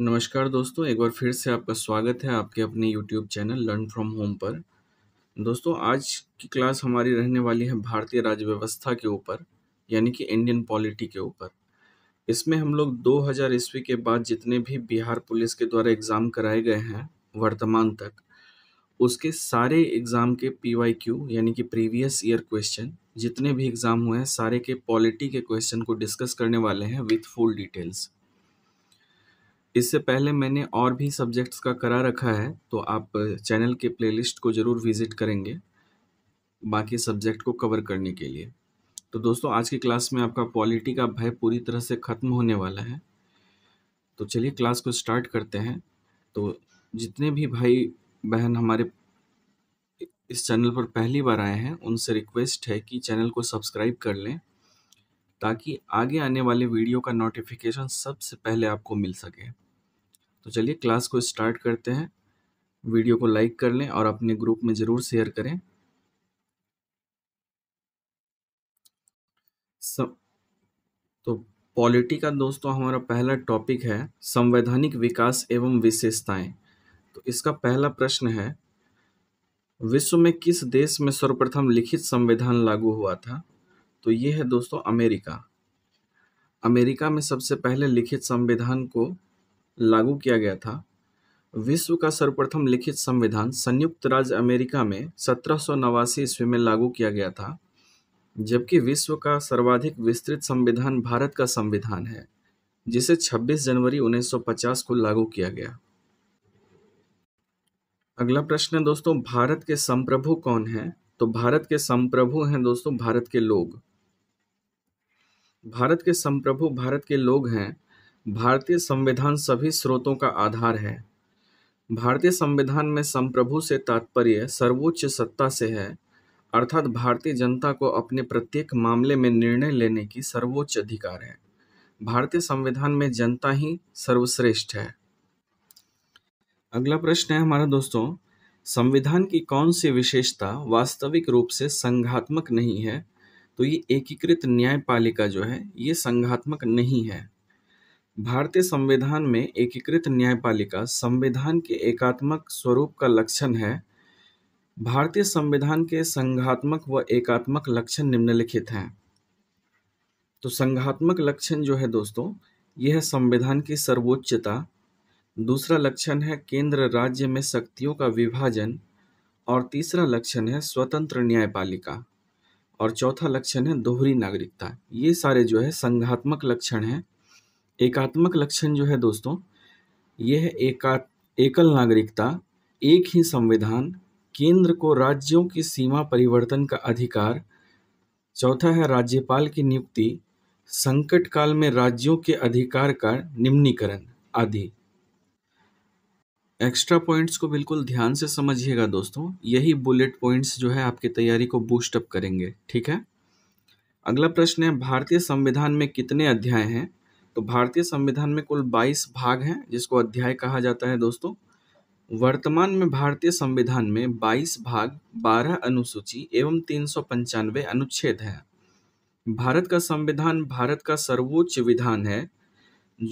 नमस्कार दोस्तों एक बार फिर से आपका स्वागत है आपके अपने YouTube channel learn from home पर दोस्तों आज की क्लास हमारी रहने वाली है भारतीय राज्य व्यवस्था के ऊपर यानी कि इंडियन पॉलिटी के ऊपर इसमें हम लोग 2000 ईस्वी के बाद जितने भी बिहार पुलिस के द्वारा एग्ज़ाम कराए गए हैं वर्तमान तक उसके सारे एग्ज़ाम के पी वाई क्यू यानी कि प्रीवियस ईयर क्वेश्चन जितने भी एग्ज़ाम हुए हैं सारे के पॉलिटी के क्वेश्चन को डिस्कस करने वाले हैं विथ फुल डिटेल्स इससे पहले मैंने और भी सब्जेक्ट्स का करा रखा है तो आप चैनल के प्लेलिस्ट को ज़रूर विज़िट करेंगे बाकी सब्जेक्ट को कवर करने के लिए तो दोस्तों आज की क्लास में आपका पॉलिटी का भय पूरी तरह से ख़त्म होने वाला है तो चलिए क्लास को स्टार्ट करते हैं तो जितने भी भाई बहन हमारे इस चैनल पर पहली बार आए हैं उनसे रिक्वेस्ट है कि चैनल को सब्सक्राइब कर लें ताकि आगे आने वाले वीडियो का नोटिफिकेशन सबसे पहले आपको मिल सके तो चलिए क्लास को स्टार्ट करते हैं वीडियो को लाइक कर लें और अपने ग्रुप में ज़रूर शेयर करें सब तो पॉलिटी का दोस्तों हमारा पहला टॉपिक है संवैधानिक विकास एवं विशेषताएं तो इसका पहला प्रश्न है विश्व में किस देश में सर्वप्रथम लिखित संविधान लागू हुआ था तो ये है दोस्तों अमेरिका अमेरिका में सबसे पहले लिखित संविधान को लागू किया गया था विश्व का सर्वप्रथम लिखित संविधान संयुक्त राज्य अमेरिका में सत्रह सौ नवासी ईस्वी में लागू किया गया था जबकि विश्व का सर्वाधिक विस्तृत संविधान भारत का संविधान है जिसे 26 जनवरी 1950 को लागू किया गया अगला प्रश्न है दोस्तों भारत के संप्रभु कौन है तो भारत के संप्रभु हैं दोस्तों भारत के लोग भारत के संप्रभु भारत के लोग हैं भारतीय संविधान सभी स्रोतों का आधार है भारतीय संविधान में संप्रभु से तात्पर्य सर्वोच्च सत्ता से है अर्थात भारतीय जनता को अपने प्रत्येक मामले में निर्णय लेने की सर्वोच्च अधिकार है भारतीय संविधान में जनता ही सर्वश्रेष्ठ है अगला प्रश्न है हमारा दोस्तों संविधान की कौन सी विशेषता वास्तविक रूप से संघात्मक नहीं है तो ये एकीकृत न्यायपालिका जो है ये संघात्मक नहीं है भारतीय संविधान में एकीकृत न्यायपालिका संविधान के एकात्मक स्वरूप का लक्षण है भारतीय संविधान के संघात्मक व एकात्मक लक्षण निम्नलिखित हैं तो संघात्मक लक्षण जो है दोस्तों यह है संविधान की सर्वोच्चता दूसरा लक्षण है केंद्र राज्य में शक्तियों का विभाजन और तीसरा लक्षण है स्वतंत्र न्यायपालिका और चौथा लक्षण है दोहरी नागरिकता ये सारे जो है संघात्मक लक्षण हैं एकात्मक लक्षण जो है दोस्तों यह एका एकल नागरिकता एक ही संविधान केंद्र को राज्यों की सीमा परिवर्तन का अधिकार चौथा है राज्यपाल की नियुक्ति संकट काल में राज्यों के अधिकार का निम्नीकरण आदि एक्स्ट्रा पॉइंट्स को बिल्कुल ध्यान से समझिएगा दोस्तों यही बुलेट पॉइंट्स जो है आपकी तैयारी को बूस्टअप करेंगे ठीक है अगला प्रश्न है भारतीय संविधान में कितने अध्याय हैं तो भारतीय संविधान में कुल 22 भाग हैं जिसको अध्याय कहा जाता है दोस्तों वर्तमान में भारतीय संविधान में 22 भाग 12 अनुसूची एवं तीन अनुच्छेद हैं भारत का संविधान भारत का सर्वोच्च विधान है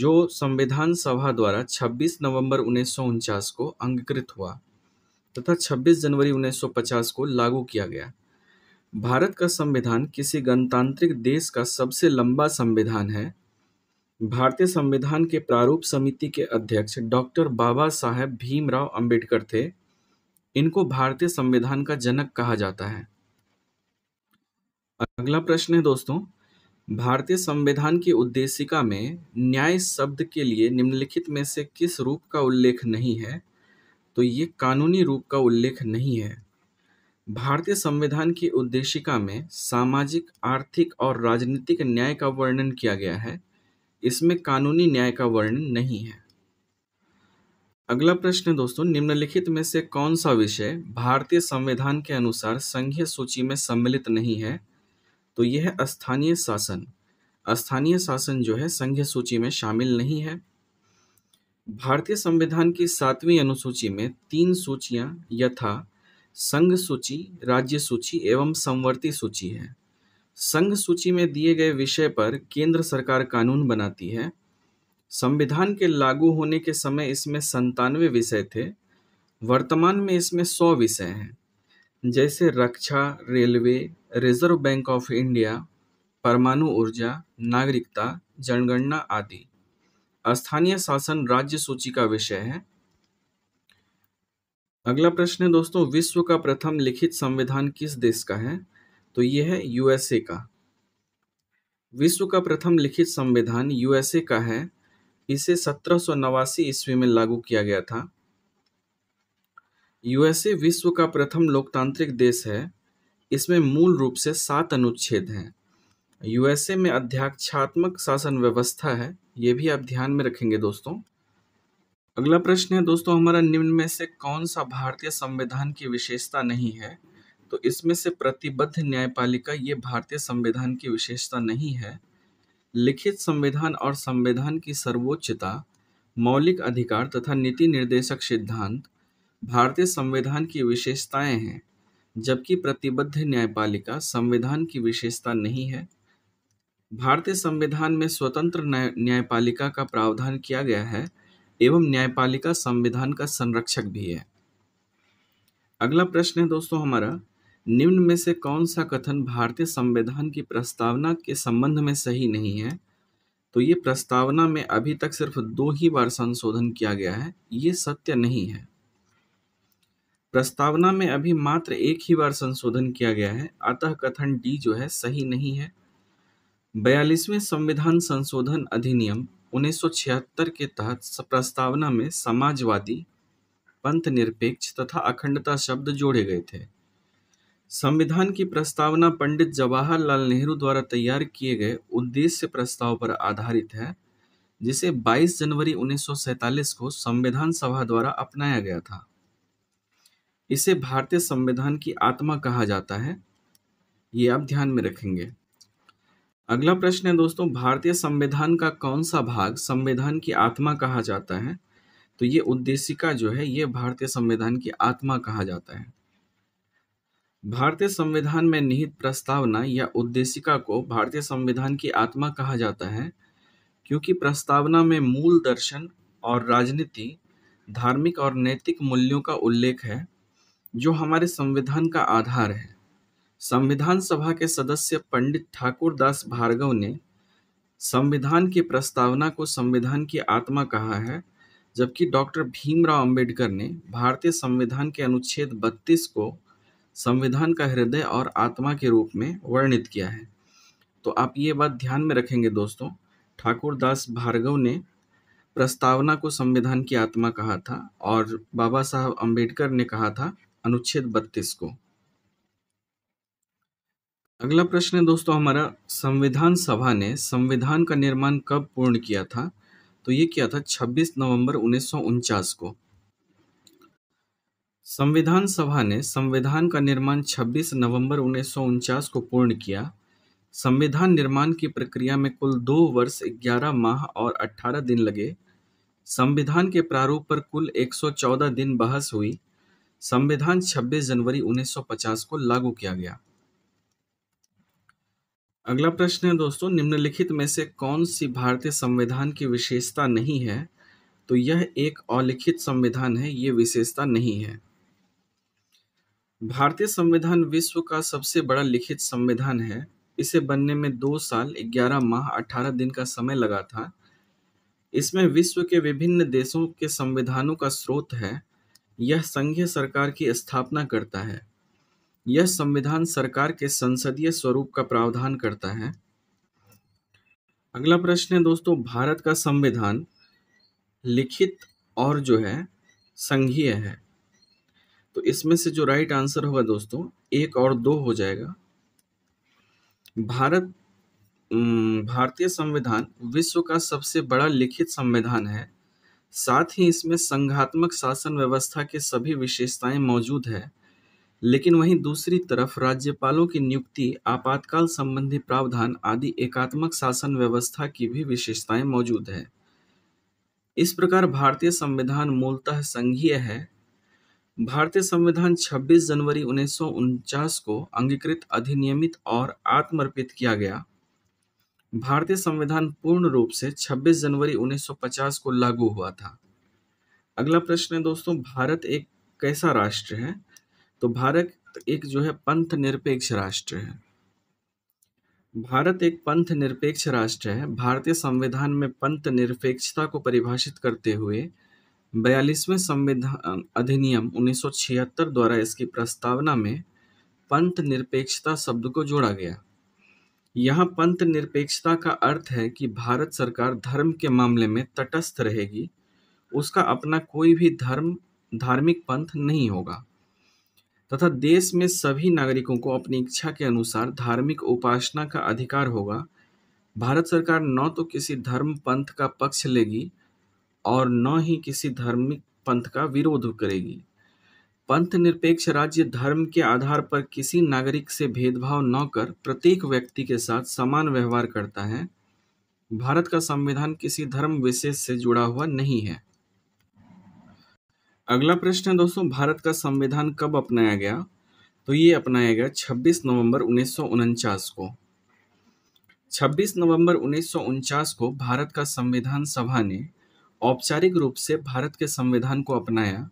जो संविधान सभा द्वारा 26 नवंबर उन्नीस को अंगीकृत हुआ तथा 26 जनवरी 1950 को लागू किया गया भारत का संविधान किसी गणतांत्रिक देश का सबसे लंबा संविधान है भारतीय संविधान के प्रारूप समिति के अध्यक्ष डॉक्टर बाबा साहेब भीमराव अंबेडकर थे इनको भारतीय संविधान का जनक कहा जाता है अगला प्रश्न है दोस्तों भारतीय संविधान की उद्देशिका में न्याय शब्द के लिए निम्नलिखित में से किस रूप का उल्लेख नहीं है तो ये कानूनी रूप का उल्लेख नहीं है भारतीय संविधान की उद्देशिका में सामाजिक आर्थिक और राजनीतिक न्याय का वर्णन किया गया है इसमें कानूनी न्याय का वर्णन नहीं है अगला प्रश्न दोस्तों निम्नलिखित में से कौन सा विषय भारतीय संविधान के अनुसार संघीय सूची में सम्मिलित नहीं है तो यह है स्थानीय शासन स्थानीय शासन जो है संघीय सूची में शामिल नहीं है भारतीय संविधान की सातवीं अनुसूची में तीन सूचियां यथा संघ सूची राज्य सूची एवं संवर्ती सूची है संघ सूची में दिए गए विषय पर केंद्र सरकार कानून बनाती है संविधान के लागू होने के समय इसमें संतानवे विषय थे वर्तमान में इसमें सौ विषय हैं जैसे रक्षा railway reserve bank of India परमाणु ऊर्जा नागरिकता जनगणना आदि स्थानीय शासन राज्य सूची का विषय है अगला प्रश्न है दोस्तों विश्व का प्रथम लिखित संविधान किस देश का है तो ये है यूएसए का विश्व का प्रथम लिखित संविधान यूएसए का है इसे सत्रह सौ नवासी ईस्वी में लागू किया गया था यूएसए विश्व का प्रथम लोकतांत्रिक देश है इसमें मूल रूप से सात अनुच्छेद हैं यूएसए में अध्यक्षात्मक शासन व्यवस्था है ये भी आप ध्यान में रखेंगे दोस्तों अगला प्रश्न है दोस्तों हमारा निम्न में से कौन सा भारतीय संविधान की विशेषता नहीं है तो इसमें से प्रतिबद्ध न्यायपालिका ये भारतीय संविधान की विशेषता नहीं है लिखित संविधान और संविधान की सर्वोच्चता मौलिक अधिकार तथा नीति निर्देशक सिद्धांत भारतीय संविधान की विशेषताएं हैं जबकि प्रतिबद्ध न्यायपालिका संविधान की विशेषता नहीं है भारतीय संविधान में स्वतंत्र न्यायपालिका का प्रावधान किया गया है एवं न्यायपालिका संविधान का संरक्षक भी है अगला प्रश्न है दोस्तों हमारा निम्न में से कौन सा कथन भारतीय संविधान की प्रस्तावना के संबंध में सही नहीं है तो ये प्रस्तावना में अभी तक सिर्फ दो ही बार संशोधन किया गया है ये सत्य नहीं है प्रस्तावना में अभी मात्र एक ही बार संशोधन किया गया है अतः कथन डी जो है सही नहीं है बयालीसवें संविधान संशोधन अधिनियम 1976 के तहत प्रस्तावना में समाजवादी पंथ निरपेक्ष तथा अखंडता शब्द जोड़े गए थे संविधान की प्रस्तावना पंडित जवाहरलाल नेहरू द्वारा तैयार किए गए उद्देश्य प्रस्ताव पर आधारित है जिसे 22 जनवरी 1947 को संविधान सभा द्वारा अपनाया गया था इसे भारतीय संविधान की आत्मा कहा जाता है ये आप ध्यान में रखेंगे अगला प्रश्न है दोस्तों भारतीय संविधान का कौन सा भाग संविधान की आत्मा कहा जाता है तो ये उद्देशिका जो है ये भारतीय संविधान की आत्मा कहा जाता है भारतीय संविधान में निहित प्रस्तावना या उद्देशिका को भारतीय संविधान की आत्मा कहा जाता है क्योंकि प्रस्तावना में मूल दर्शन और राजनीति धार्मिक और नैतिक मूल्यों का उल्लेख है जो हमारे संविधान का आधार है संविधान सभा के सदस्य पंडित ठाकुर दास भार्गव ने संविधान की प्रस्तावना को संविधान की आत्मा कहा है जबकि डॉक्टर भीमराव अंबेडकर ने भारतीय संविधान के अनुच्छेद 32 को संविधान का हृदय और आत्मा के रूप में वर्णित किया है तो आप ये बात ध्यान में रखेंगे दोस्तों ठाकुर दास भार्गव ने प्रस्तावना को संविधान की आत्मा कहा था और बाबा साहब अंबेडकर ने कहा था अनुच्छेद बत्तीस को अगला प्रश्न है दोस्तों हमारा संविधान सभा ने संविधान का निर्माण कब पूर्ण किया था तो ये किया था 26 नवंबर उन्नीस को संविधान सभा ने संविधान का निर्माण 26 नवंबर उन्नीस को पूर्ण किया संविधान निर्माण की प्रक्रिया में कुल दो वर्ष 11 माह और 18 दिन लगे संविधान के प्रारूप पर कुल 114 दिन बहस हुई संविधान 26 जनवरी 1950 को लागू किया गया अगला प्रश्न है दोस्तों निम्नलिखित में से कौन सी भारतीय संविधान की विशेषता नहीं है तो यह एक अलिखित संविधान है ये विशेषता नहीं है भारतीय संविधान विश्व का सबसे बड़ा लिखित संविधान है इसे बनने में दो साल ग्यारह माह अठारह दिन का समय लगा था इसमें विश्व के विभिन्न देशों के संविधानों का स्रोत है यह संघीय सरकार की स्थापना करता है यह संविधान सरकार के संसदीय स्वरूप का प्रावधान करता है अगला प्रश्न है दोस्तों भारत का संविधान लिखित और जो है संघीय है तो इसमें से जो राइट आंसर होगा दोस्तों एक और दो हो जाएगा भारत भारतीय संविधान विश्व का सबसे बड़ा लिखित संविधान है साथ ही इसमें संघात्मक शासन व्यवस्था के सभी विशेषताएं मौजूद है लेकिन वहीं दूसरी तरफ राज्यपालों की नियुक्ति आपातकाल संबंधी प्रावधान आदि एकात्मक शासन व्यवस्था की भी विशेषताएं मौजूद है इस प्रकार भारतीय संविधान मूलतः संघीय है भारतीय संविधान 26 जनवरी उन्नीस को अंगीकृत अधिनियमित और आत्मर्पित किया गया भारतीय संविधान पूर्ण रूप से 26 जनवरी 1950 को लागू हुआ था अगला प्रश्न है दोस्तों भारत एक कैसा राष्ट्र है तो भारत एक जो है पंथ निरपेक्ष राष्ट्र है भारत एक पंथ निरपेक्ष राष्ट्र है भारतीय संविधान में पंथ निरपेक्षता को परिभाषित करते हुए बयालीसवें संविधान अं, अधिनियम 1976 द्वारा इसकी प्रस्तावना में पंथ निरपेक्षता शब्द को जोड़ा गया यहाँ पंथ निरपेक्षता का अर्थ है कि भारत सरकार धर्म के मामले में तटस्थ रहेगी उसका अपना कोई भी धर्म धार्मिक पंथ नहीं होगा तथा देश में सभी नागरिकों को अपनी इच्छा के अनुसार धार्मिक उपासना का अधिकार होगा भारत सरकार न तो किसी धर्म पंथ का पक्ष लेगी और न ही किसी धार्मिक पंथ का विरोध करेगी पंथ निरपेक्ष राज्य धर्म के आधार पर किसी नागरिक से भेदभाव न कर प्रत्येक व्यक्ति के साथ समान व्यवहार करता है भारत का संविधान किसी धर्म विशेष से जुड़ा हुआ नहीं है अगला प्रश्न है दोस्तों भारत का संविधान कब अपनाया गया तो ये अपनाया गया 26 नवंबर उन्नीस को 26 नवंबर उन्नीस को भारत का संविधान सभा ने औपचारिक रूप से भारत के संविधान को अपनाया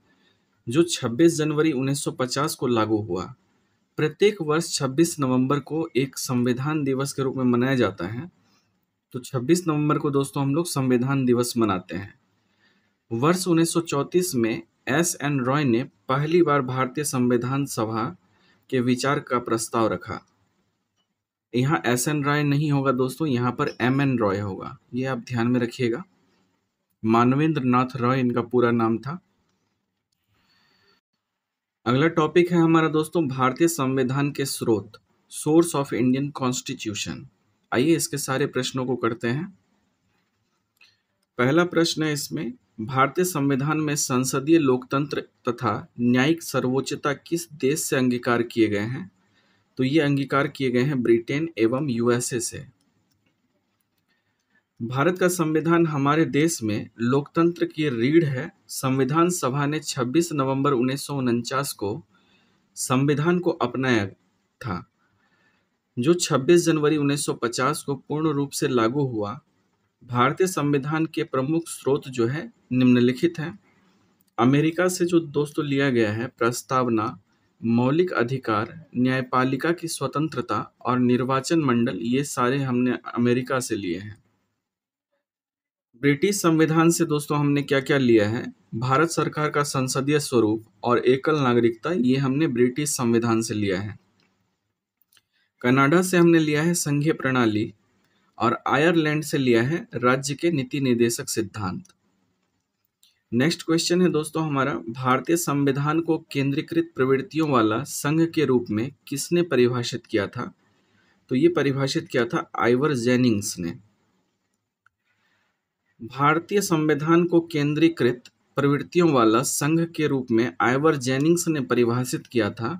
जो 26 जनवरी 1950 को लागू हुआ प्रत्येक वर्ष 26 नवंबर को एक संविधान दिवस के रूप में मनाया जाता है तो 26 नवंबर को दोस्तों हम लोग संविधान दिवस मनाते हैं वर्ष 1934 में एस एन रॉय ने पहली बार भारतीय संविधान सभा के विचार का प्रस्ताव रखा यहाँ एस एन रॉय नहीं होगा दोस्तों यहाँ पर एम एन रॉय होगा ये आप ध्यान में रखिएगा मानवेंद्र नाथ रॉय इनका पूरा नाम था अगला टॉपिक है हमारा दोस्तों भारतीय संविधान के स्रोत सोर्स ऑफ इंडियन कॉन्स्टिट्यूशन आइए इसके सारे प्रश्नों को करते हैं पहला प्रश्न है इसमें भारतीय संविधान में संसदीय लोकतंत्र तथा न्यायिक सर्वोच्चता किस देश से अंगीकार किए गए हैं तो ये अंगीकार किए गए हैं ब्रिटेन एवं यूएसए से भारत का संविधान हमारे देश में लोकतंत्र की रीढ़ है संविधान सभा ने 26 नवंबर उन्नीस को संविधान को अपनाया था जो 26 जनवरी 1950 को पूर्ण रूप से लागू हुआ भारतीय संविधान के प्रमुख स्रोत जो है निम्नलिखित हैं अमेरिका से जो दोस्तों लिया गया है प्रस्तावना मौलिक अधिकार न्यायपालिका की स्वतंत्रता और निर्वाचन मंडल ये सारे हमने अमेरिका से लिए हैं ब्रिटिश संविधान से दोस्तों हमने क्या क्या लिया है भारत सरकार का संसदीय स्वरूप और एकल नागरिकता ये हमने ब्रिटिश संविधान से लिया है कनाडा से हमने लिया है संघीय प्रणाली और आयरलैंड से लिया है राज्य के नीति निर्देशक सिद्धांत नेक्स्ट क्वेश्चन है दोस्तों हमारा भारतीय संविधान को केंद्रीकृत प्रवृत्तियों वाला संघ के रूप में किसने परिभाषित किया था तो ये परिभाषित किया था आइवर जेनिंग्स ने भारतीय संविधान को केंद्रीकृत प्रवृत्तियों वाला संघ के रूप में आइवर जेनिंग्स ने परिभाषित किया था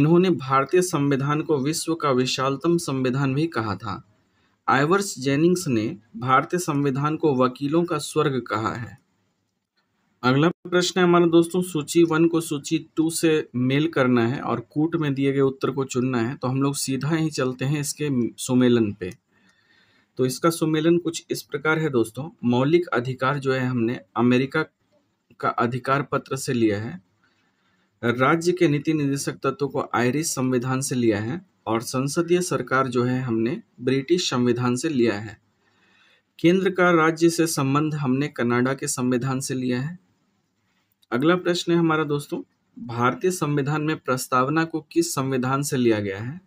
इन्होंने भारतीय संविधान को विश्व का विशालतम संविधान भी कहा था आइवर्स जेनिंग्स ने भारतीय संविधान को वकीलों का स्वर्ग कहा है अगला प्रश्न है हमारे दोस्तों सूची वन को सूची टू से मेल करना है और कूट में दिए गए उत्तर को चुनना है तो हम लोग सीधा ही चलते हैं इसके सुमेलन पे तो इसका सम्मेलन कुछ इस प्रकार है दोस्तों मौलिक अधिकार जो है हमने अमेरिका का अधिकार पत्र से लिया है राज्य के नीति निदेशक तत्व को आयरिश संविधान से लिया है और संसदीय सरकार जो है हमने ब्रिटिश संविधान से लिया है केंद्र का राज्य से संबंध हमने कनाडा के संविधान से लिया है अगला प्रश्न है हमारा दोस्तों भारतीय संविधान में प्रस्तावना को किस संविधान से लिया गया है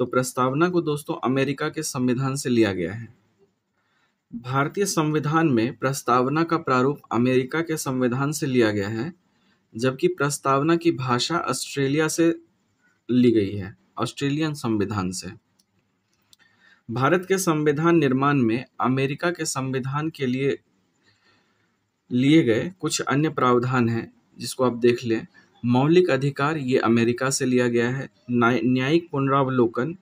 तो प्रस्तावना को दोस्तों अमेरिका के संविधान से लिया गया है भारतीय संविधान में प्रस्तावना का प्रारूप अमेरिका के संविधान से लिया गया है जबकि प्रस्तावना की भाषा ऑस्ट्रेलिया से ली गई है ऑस्ट्रेलियन संविधान से भारत के संविधान निर्माण में अमेरिका के संविधान के लिए लिए गए कुछ अन्य प्रावधान हैं जिसको आप देख लें मौलिक अधिकार ये अमेरिका से लिया गया है न्यायिक पुनरावलोकन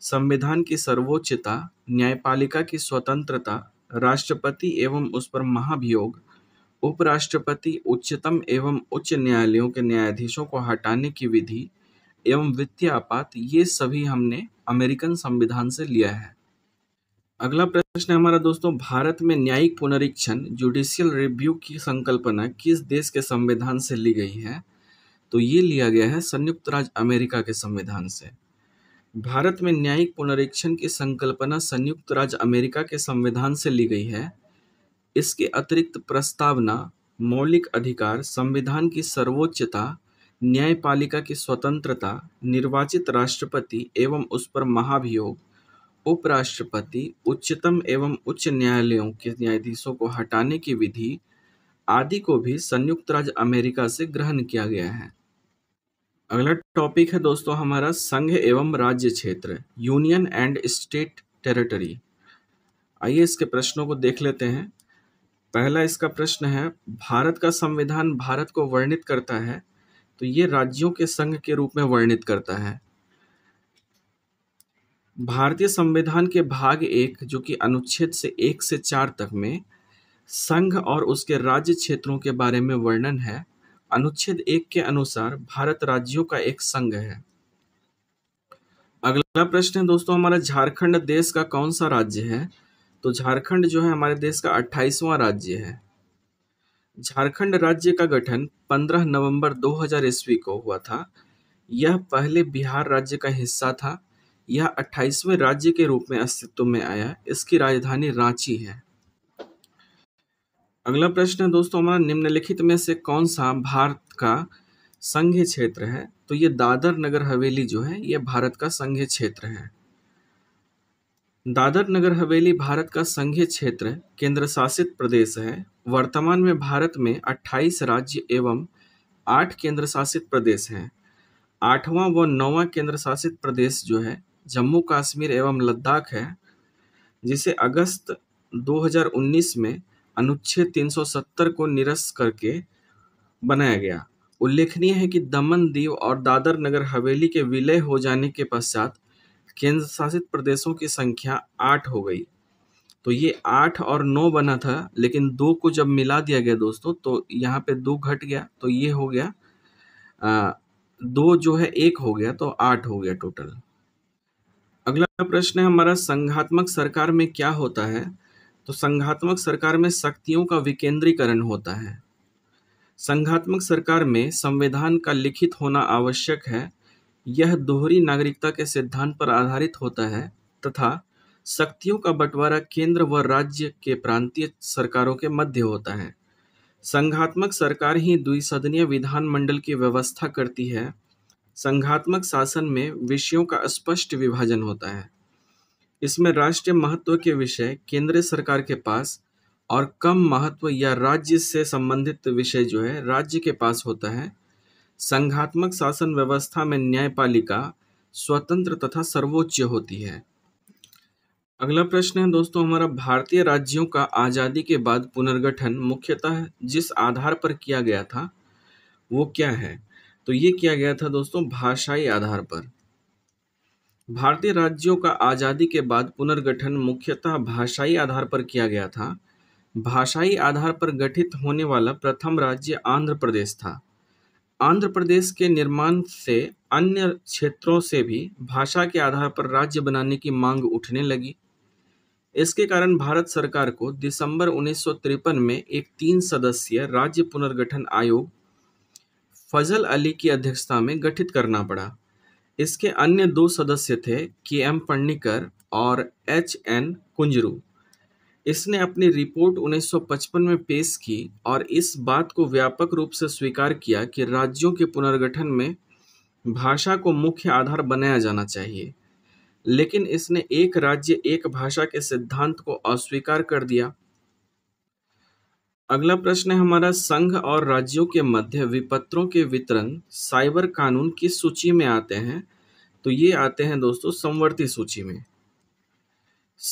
संविधान की सर्वोच्चता न्यायपालिका की स्वतंत्रता राष्ट्रपति एवं उस पर महाभियोग उपराष्ट्रपति उच्चतम एवं उच्च न्यायालयों के न्यायाधीशों को हटाने की विधि एवं वित्तीय आपात ये सभी हमने अमेरिकन संविधान से लिया है अगला प्रश्न है हमारा दोस्तों भारत में न्यायिक पुनरीक्षण जुडिशियल रिव्यू की संकल्पना किस देश के संविधान से ली गई है तो ये लिया गया है संयुक्त राज्य अमेरिका के संविधान से भारत में न्यायिक पुनरीक्षण की संकल्पना संयुक्त राज्य अमेरिका के संविधान से ली गई है इसके अतिरिक्त प्रस्तावना मौलिक अधिकार संविधान की सर्वोच्चता न्यायपालिका की स्वतंत्रता निर्वाचित राष्ट्रपति एवं उस पर महाभियोग उपराष्ट्रपति उच्चतम एवं उच्च न्यायालयों के न्यायाधीशों को हटाने की विधि आदि को भी संयुक्त राज्य अमेरिका से ग्रहण किया गया है अगला टॉपिक है दोस्तों हमारा संघ एवं राज्य क्षेत्र यूनियन एंड स्टेट टेरिटरी आइए इसके प्रश्नों को देख लेते हैं पहला इसका प्रश्न है भारत का संविधान भारत को वर्णित करता है तो ये राज्यों के संघ के रूप में वर्णित करता है भारतीय संविधान के भाग एक जो कि अनुच्छेद से एक से चार तक में संघ और उसके राज्य क्षेत्रों के बारे में वर्णन है अनुच्छेद एक के अनुसार भारत राज्यों का एक संघ है अगला प्रश्न है दोस्तों हमारा झारखंड देश का कौन सा राज्य है तो झारखंड जो है हमारे देश का अट्ठाईसवां राज्य है झारखंड राज्य का गठन 15 नवंबर 2000 ईस्वी को हुआ था यह पहले बिहार राज्य का हिस्सा था यह अट्ठाईसवें राज्य के रूप में अस्तित्व में आया इसकी राजधानी रांची है अगला प्रश्न है दोस्तों हमारा निम्नलिखित में से कौन सा भारत का संघीय क्षेत्र है तो ये दादर नगर हवेली जो है ये भारत का संघीय क्षेत्र है दादर नगर हवेली भारत का संघीय क्षेत्र केंद्र शासित प्रदेश है वर्तमान में भारत में 28 राज्य एवं 8 केंद्र शासित प्रदेश हैं आठवां व नौवां केंद्र शासित प्रदेश जो है जम्मू कश्मीर एवं लद्दाख है जिसे अगस्त 2019 में अनुच्छेद 370 को निरस्त करके बनाया गया उल्लेखनीय है कि दमन दीव और दादर नगर हवेली के विलय हो जाने के पश्चात केंद्र शासित प्रदेशों की संख्या आठ हो गई तो ये आठ और नौ बना था लेकिन दो को जब मिला दिया गया दोस्तों तो यहाँ पे दो घट गया तो ये हो गया आ, दो जो है एक हो गया तो आठ हो गया टोटल अगला प्रश्न है हमारा संघात्मक सरकार में क्या होता है तो संघात्मक सरकार में शक्तियों का विकेंद्रीकरण होता है संघात्मक सरकार में संविधान का लिखित होना आवश्यक है यह दोहरी नागरिकता के सिद्धांत पर आधारित होता है तथा शक्तियों का बंटवारा केंद्र व राज्य के प्रांतीय सरकारों के मध्य होता है संघात्मक सरकार ही द्विसदनीय विधानमंडल की व्यवस्था करती है संघात्मक शासन में विषयों का स्पष्ट विभाजन होता है इसमें राष्ट्रीय महत्व के विषय केंद्र सरकार के पास और कम महत्व या राज्य से संबंधित विषय जो है राज्य के पास होता है संघात्मक शासन व्यवस्था में न्यायपालिका स्वतंत्र तथा सर्वोच्च होती है अगला प्रश्न है दोस्तों हमारा भारतीय राज्यों का आज़ादी के बाद पुनर्गठन मुख्यतः जिस आधार पर किया गया था वो क्या है तो ये किया गया था दोस्तों भाषाई आधार पर भारतीय राज्यों का आज़ादी के बाद पुनर्गठन मुख्यतः भाषाई आधार पर किया गया था भाषाई आधार पर गठित होने वाला प्रथम राज्य आंध्र प्रदेश था आंध्र प्रदेश के निर्माण से अन्य क्षेत्रों से भी भाषा के आधार पर राज्य बनाने की मांग उठने लगी इसके कारण भारत सरकार को दिसंबर उन्नीस में एक तीन सदस्यीय राज्य पुनर्गठन आयोग फजल अली की अध्यक्षता में गठित करना पड़ा इसके अन्य दो सदस्य थे के एम पंडिकर और एच एन कुंजरू इसने अपनी रिपोर्ट 1955 में पेश की और इस बात को व्यापक रूप से स्वीकार किया कि राज्यों के पुनर्गठन में भाषा को मुख्य आधार बनाया जाना चाहिए लेकिन इसने एक राज्य एक भाषा के सिद्धांत को अस्वीकार कर दिया अगला प्रश्न है हमारा संघ और राज्यों के मध्य विपत्रों के वितरण साइबर कानून की सूची में आते हैं तो ये आते हैं दोस्तों संवर्ती सूची में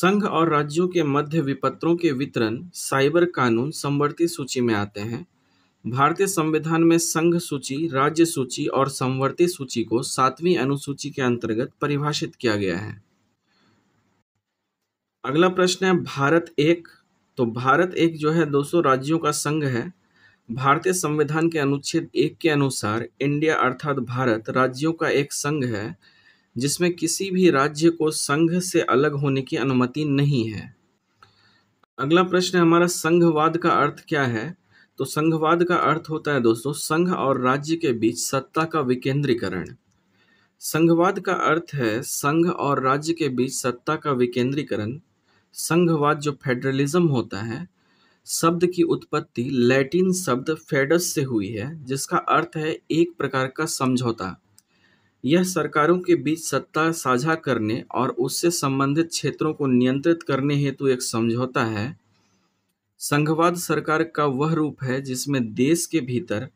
संघ और राज्यों के मध्य विपत्रों के वितरण साइबर कानून संवर्ती सूची में आते हैं भारतीय संविधान में संघ सूची राज्य सूची और संवर्ती सूची को सातवीं अनुसूची के अंतर्गत परिभाषित किया गया है अगला प्रश्न है भारत एक तो भारत एक जो है 200 राज्यों का संघ है भारतीय संविधान के अनुच्छेद एक के अनुसार इंडिया अर्थात भारत राज्यों का एक संघ है जिसमें किसी भी राज्य को संघ से अलग होने की अनुमति नहीं है अगला प्रश्न है हमारा संघवाद का अर्थ क्या है तो संघवाद का अर्थ होता है दोस्तों संघ और राज्य के बीच सत्ता का विकेंद्रीकरण संघवाद का अर्थ है संघ और राज्य के बीच सत्ता का विकेंद्रीकरण संघवाद जो फेडरलिज्म होता है शब्द की उत्पत्ति लैटिन शब्द फेडस से हुई है जिसका अर्थ है एक प्रकार का समझौता यह सरकारों के बीच सत्ता साझा करने और उससे संबंधित क्षेत्रों को नियंत्रित करने हेतु एक समझौता है संघवाद सरकार का वह रूप है जिसमें देश के भीतर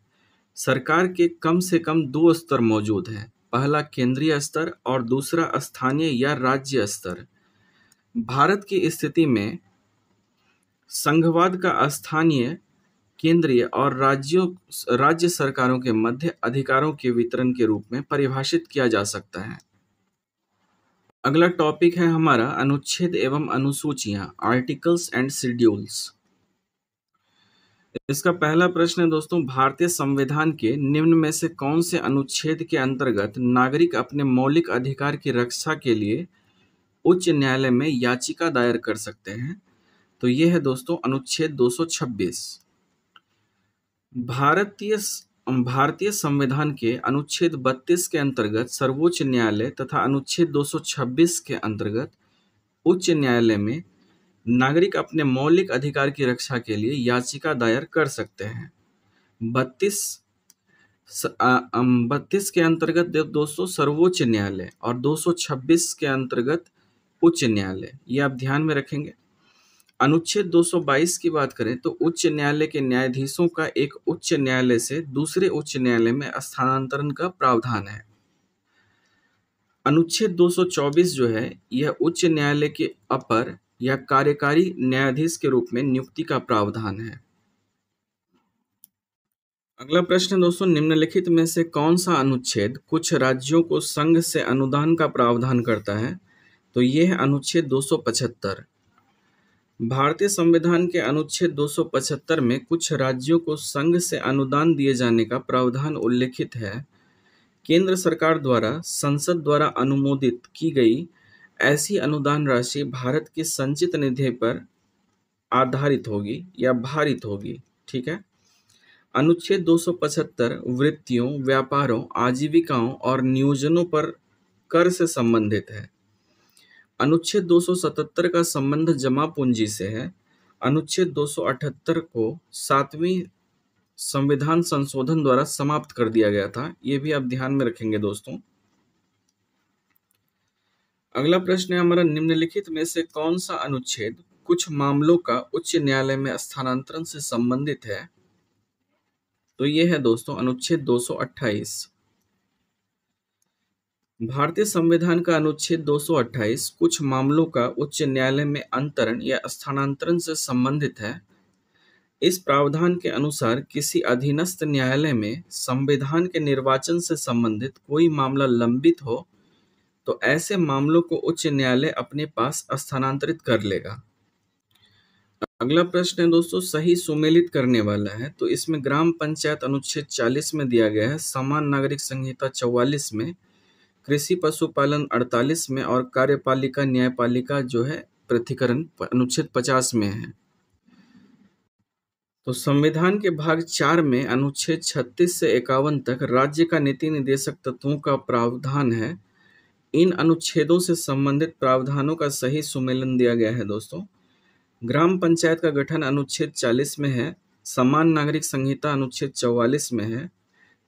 सरकार के कम से कम दो स्तर मौजूद हैं पहला केंद्रीय स्तर और दूसरा स्थानीय या राज्य स्तर भारत की स्थिति में संघवाद का स्थानीय केंद्रीय और राज्यों राज्य सरकारों के मध्य अधिकारों के वितरण के रूप में परिभाषित किया जा सकता है अगला टॉपिक है हमारा अनुच्छेद एवं अनुसूचियां आर्टिकल्स एंड शेड्यूल्स इसका पहला प्रश्न है दोस्तों भारतीय संविधान के निम्न में से कौन से अनुच्छेद के अंतर्गत नागरिक अपने मौलिक अधिकार की रक्षा के लिए उच्च न्यायालय में याचिका दायर कर सकते हैं तो ये है दोस्तों अनुच्छेद 226 भारतीय भारतीय संविधान के अनुच्छेद 32 के अंतर्गत सर्वोच्च न्यायालय तथा अनुच्छेद 226 के अंतर्गत उच्च न्यायालय में नागरिक अपने मौलिक अधिकार की रक्षा के लिए याचिका दायर कर सकते हैं बत्तीस बत्तीस के अंतर्गत दोस्तों सर्वोच्च न्यायालय और 226 के अंतर्गत उच्च न्यायालय ये आप ध्यान में रखेंगे अनुच्छेद 222 की बात करें तो उच्च न्यायालय के न्यायाधीशों का एक उच्च न्यायालय से दूसरे उच्च न्यायालय में स्थानांतरण का प्रावधान है अनुच्छेद 224 जो है यह उच्च न्यायालय के अपर या कार्यकारी न्यायाधीश के रूप में नियुक्ति का प्रावधान है अगला प्रश्न दोस्तों निम्नलिखित में से कौन सा अनुच्छेद कुछ राज्यों को संघ से अनुदान का प्रावधान करता है तो ये है अनुच्छेद 275 भारतीय संविधान के अनुच्छेद 275 में कुछ राज्यों को संघ से अनुदान दिए जाने का प्रावधान उल्लेखित है केंद्र सरकार द्वारा संसद द्वारा अनुमोदित की गई ऐसी अनुदान राशि भारत के संचित निधि पर आधारित होगी या भारित होगी ठीक है अनुच्छेद 275 वृत्तियों व्यापारों आजीविकाओं और नियोजनों पर कर से संबंधित है अनुच्छेद 277 का संबंध जमा पूंजी से है अनुच्छेद 278 को सातवीं संविधान संशोधन द्वारा समाप्त कर दिया गया था ये भी आप ध्यान में रखेंगे दोस्तों अगला प्रश्न है हमारा निम्नलिखित में से कौन सा अनुच्छेद कुछ मामलों का उच्च न्यायालय में स्थानांतरण से संबंधित है तो ये है दोस्तों अनुच्छेद 228 भारतीय संविधान का अनुच्छेद 228 कुछ मामलों का उच्च न्यायालय में अंतरण या स्थानांतरण से संबंधित है इस प्रावधान के अनुसार किसी अधीनस्थ न्यायालय में संविधान के निर्वाचन से संबंधित कोई मामला लंबित हो तो ऐसे मामलों को उच्च न्यायालय अपने पास स्थानांतरित कर लेगा अगला प्रश्न है दोस्तों सही सुमेलित करने वाला है तो इसमें ग्राम पंचायत अनुच्छेद 40 में दिया गया है समान नागरिक संहिता 44 में कृषि पशुपालन अड़तालीस में और कार्यपालिका न्यायपालिका जो है पृथ्वीकरण अनुच्छेद पचास में है तो संविधान के भाग चार में अनुच्छेद छत्तीस से इक्यावन तक राज्य का नीति निदेशक तत्वों का प्रावधान है इन अनुच्छेदों से संबंधित प्रावधानों का सही सुमेलन दिया गया है दोस्तों ग्राम पंचायत का गठन अनुच्छेद 40 में है समान नागरिक संहिता अनुच्छेद 44 में है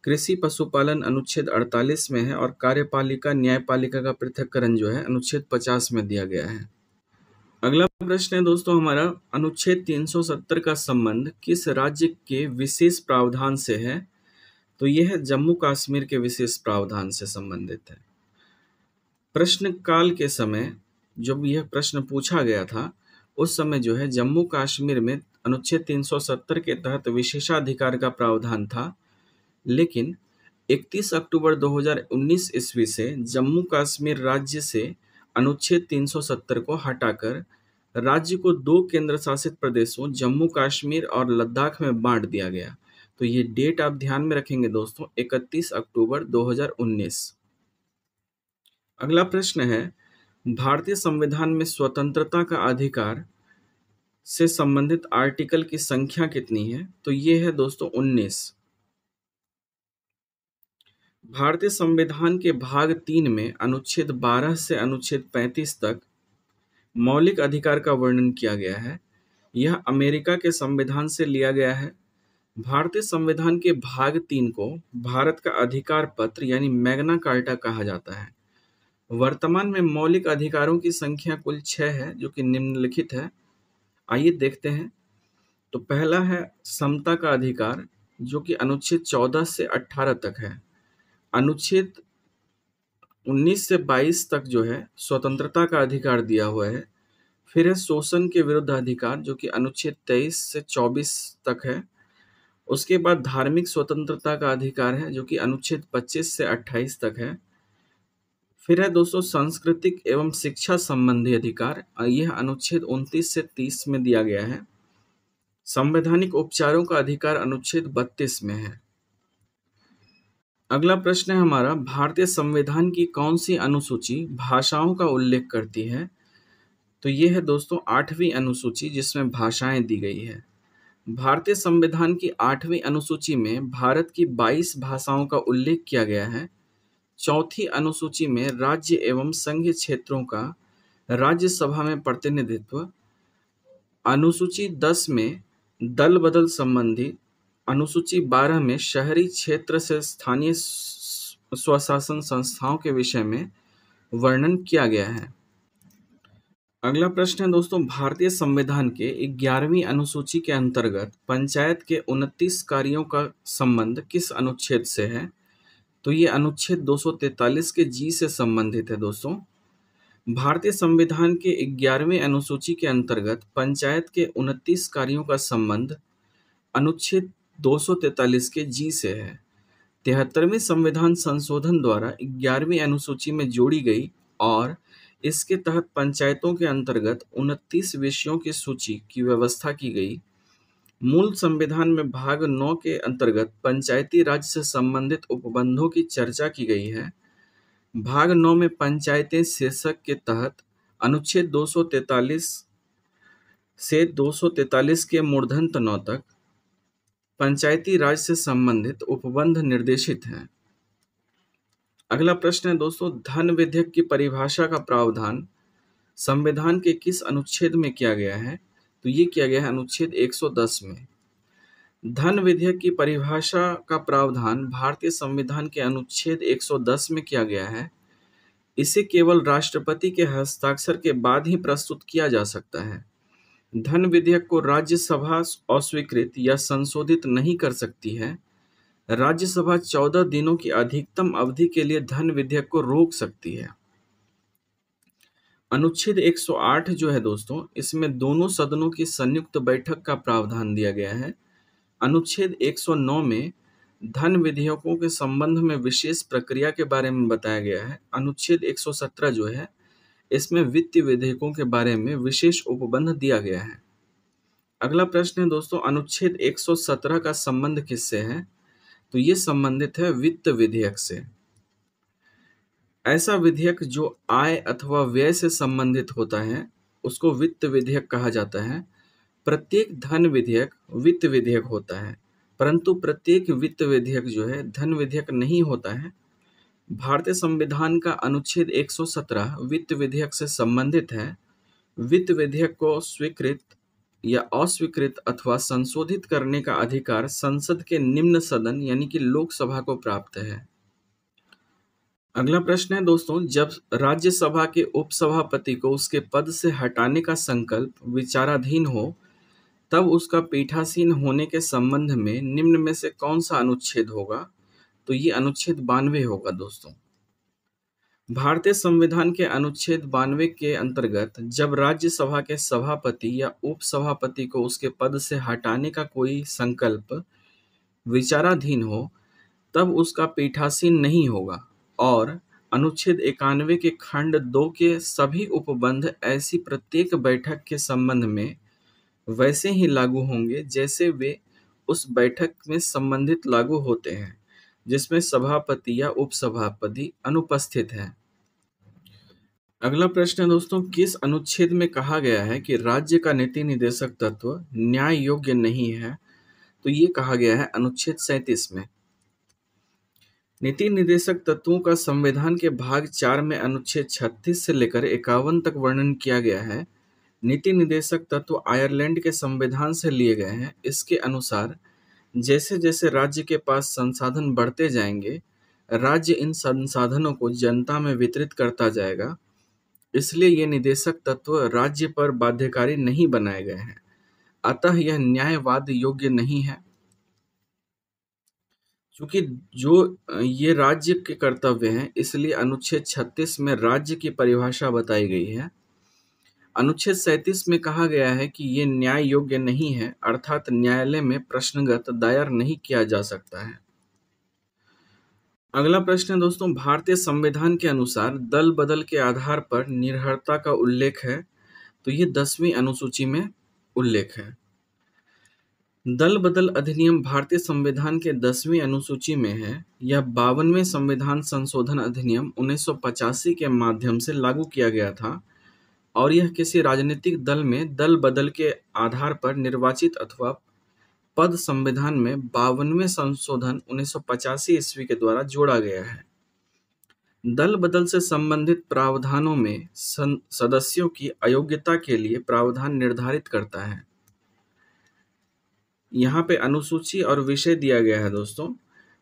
कृषि पशुपालन अनुच्छेद 48 में है और कार्यपालिका न्यायपालिका का पृथककरण जो है अनुच्छेद 50 में दिया गया है अगला प्रश्न है दोस्तों हमारा अनुच्छेद 370 का संबंध किस राज्य के विशेष प्रावधान से है तो यह जम्मू कश्मीर के विशेष प्रावधान से संबंधित है प्रश्न काल के समय जब यह प्रश्न पूछा गया था उस समय जो है जम्मू काश्मीर में अनुच्छेद 370 के तहत विशेषाधिकार का प्रावधान था लेकिन 31 अक्टूबर 2019 ईस्वी से जम्मू कश्मीर राज्य से अनुच्छेद 370 को हटाकर राज्य को दो केंद्र शासित प्रदेशों जम्मू कश्मीर और लद्दाख में बांट दिया गया तो ये डेट आप ध्यान में रखेंगे दोस्तों 31 अक्टूबर 2019 अगला प्रश्न है भारतीय संविधान में स्वतंत्रता का अधिकार से संबंधित आर्टिकल की संख्या कितनी है तो ये है दोस्तों भारतीय संविधान के भाग तीन में अनुच्छेद 12 से अनुच्छेद 35 तक मौलिक अधिकार का वर्णन किया गया है यह अमेरिका के संविधान से लिया गया है भारतीय संविधान के भाग तीन को भारत का अधिकार पत्र यानी मैग्ना कार्टा कहा जाता है वर्तमान में मौलिक अधिकारों की संख्या कुल छः है जो कि निम्नलिखित है आइए देखते हैं तो पहला है समता का अधिकार जो कि अनुच्छेद 14 से 18 तक है अनुच्छेद 19 से 22 तक जो है स्वतंत्रता का अधिकार दिया हुआ है फिर है शोषण के विरुद्ध अधिकार जो कि अनुच्छेद 23 से 24 तक है उसके बाद धार्मिक स्वतंत्रता का अधिकार है जो कि अनुच्छेद 25 से 28 तक है फिर है दोस्तों सांस्कृतिक एवं शिक्षा संबंधी अधिकार यह अनुच्छेद 29 से 30 में दिया गया है संवैधानिक उपचारों का अधिकार अनुच्छेद 32 में है अगला प्रश्न है हमारा भारतीय संविधान की कौन सी अनुसूची भाषाओं का उल्लेख करती है तो ये है दोस्तों आठवीं अनुसूची जिसमें भाषाएं दी गई है भारतीय संविधान की आठवीं अनुसूची में भारत की बाईस भाषाओं का उल्लेख किया गया है चौथी अनुसूची में राज्य एवं संघ क्षेत्रों का राज्यसभा में प्रतिनिधित्व अनुसूची दस में दल बदल संबंधी अनुसूची 12 में शहरी क्षेत्र से स्थानीय स्वशासन संस्थाओं के विषय में वर्णन किया गया है अगला प्रश्न है दोस्तों भारतीय संविधान के ग्यारहवीं अनुसूची के अंतर्गत पंचायत के उनतीस कार्यों का संबंध किस अनुच्छेद से है तो ये अनुच्छेद 243 के जी से संबंधित है दोस्तों भारतीय संविधान के ग्यारहवीं अनुसूची के अंतर्गत पंचायत के उनतीस कार्यों का संबंध अनुच्छेद 243 के जी से है तिहत्तरवीं संविधान संशोधन द्वारा ग्यारहवीं अनुसूची में जोड़ी गई और इसके तहत पंचायतों के अंतर्गत उनतीस विषयों की सूची की व्यवस्था की गई मूल संविधान में भाग नौ के अंतर्गत पंचायती राज से संबंधित उपबंधों की चर्चा की गई है भाग नौ में पंचायतें शीर्षक के तहत अनुच्छेद 243 से 243 के मूर्धन नौ तक पंचायती राज से संबंधित उपबंध निर्देशित हैं अगला प्रश्न है दोस्तों धन विधेयक की परिभाषा का प्रावधान संविधान के किस अनुच्छेद में किया गया है तो ये किया गया है अनुच्छेद 110 में धन विधेयक की परिभाषा का प्रावधान भारतीय संविधान के अनुच्छेद 110 में किया गया है इसे केवल राष्ट्रपति के हस्ताक्षर के बाद ही प्रस्तुत किया जा सकता है धन विधेयक को राज्यसभा अस्वीकृत या संशोधित नहीं कर सकती है राज्यसभा चौदह दिनों की अधिकतम अवधि के लिए धन विधेयक को रोक सकती है अनुच्छेद 108 जो है दोस्तों इसमें दोनों सदनों की संयुक्त बैठक का प्रावधान दिया गया है अनुच्छेद 109 में धन विधेयकों के संबंध में विशेष प्रक्रिया के बारे में बताया गया है अनुच्छेद 117 जो है इसमें वित्तीय विधेयकों के बारे में विशेष उपबंध दिया गया है अगला प्रश्न है दोस्तों अनुच्छेद 117 का संबंध किससे है तो ये संबंधित है वित्त विधेयक से ऐसा विधेयक जो आय अथवा व्यय से संबंधित होता है उसको वित्त विधेयक कहा जाता है प्रत्येक धन विधेयक वित्त विधेयक होता है परंतु प्रत्येक वित्त विधेयक जो है धन विधेयक नहीं होता है भारतीय संविधान का अनुच्छेद 117 वित्त विधेयक से संबंधित है वित्त विधेयक को स्वीकृत या अस्वीकृत अथवा संशोधित करने का अधिकार संसद के निम्न सदन यानी कि लोकसभा को प्राप्त है अगला प्रश्न है दोस्तों जब राज्यसभा के उपसभापति को उसके पद से हटाने का संकल्प विचाराधीन हो तब उसका पीठासीन होने के संबंध में निम्न में से कौन सा अनुच्छेद होगा तो ये अनुच्छेद बानवे होगा दोस्तों भारतीय संविधान के अनुच्छेद बानवे के अंतर्गत जब राज्यसभा के सभापति या उपसभापति को उसके पद से हटाने का कोई संकल्प विचाराधीन हो तब उसका पीठासीन नहीं होगा और अनुच्छेद इक्यानवे के खंड दो के सभी उपबंध ऐसी प्रत्येक बैठक के संबंध में वैसे ही लागू होंगे जैसे वे उस बैठक में संबंधित लागू होते हैं जिसमें सभापति या उपसभापति अनुपस्थित है अगला प्रश्न है दोस्तों किस अनुच्छेद में कहा गया है कि राज्य का नीति निदेशक तत्व न्याय योग्य नहीं है तो ये कहा गया है अनुच्छेद सैतीस में नीति निदेशक तत्वों का संविधान के भाग चार में अनुच्छेद छत्तीस से लेकर इक्यावन तक वर्णन किया गया है नीति निदेशक तत्व आयरलैंड के संविधान से लिए गए हैं इसके अनुसार जैसे जैसे राज्य के पास संसाधन बढ़ते जाएंगे राज्य इन संसाधनों को जनता में वितरित करता जाएगा इसलिए ये निदेशक तत्व राज्य पर बाध्यकारी नहीं बनाए गए हैं अतः यह न्यायवाद योग्य नहीं है क्योंकि जो ये राज्य के कर्तव्य हैं इसलिए अनुच्छेद 36 में राज्य की परिभाषा बताई गई है अनुच्छेद सैतीस में कहा गया है कि ये न्याय योग्य नहीं है अर्थात न्यायालय में प्रश्नगत दायर नहीं किया जा सकता है अगला प्रश्न है दोस्तों भारतीय संविधान के अनुसार दल बदल के आधार पर निर्भरता का उल्लेख है तो ये दसवीं अनुसूची में उल्लेख है दल बदल अधिनियम भारतीय संविधान के दसवीं अनुसूची में है यह बावनवें संविधान संशोधन अधिनियम उन्नीस के माध्यम से लागू किया गया था और यह किसी राजनीतिक दल में दल बदल के आधार पर निर्वाचित अथवा पद संविधान में बावनवे संशोधन उन्नीस ईस्वी के द्वारा जोड़ा गया है दल बदल से संबंधित प्रावधानों में सदस्यों की अयोग्यता के लिए प्रावधान निर्धारित करता है यहाँ पे अनुसूची और विषय दिया गया है दोस्तों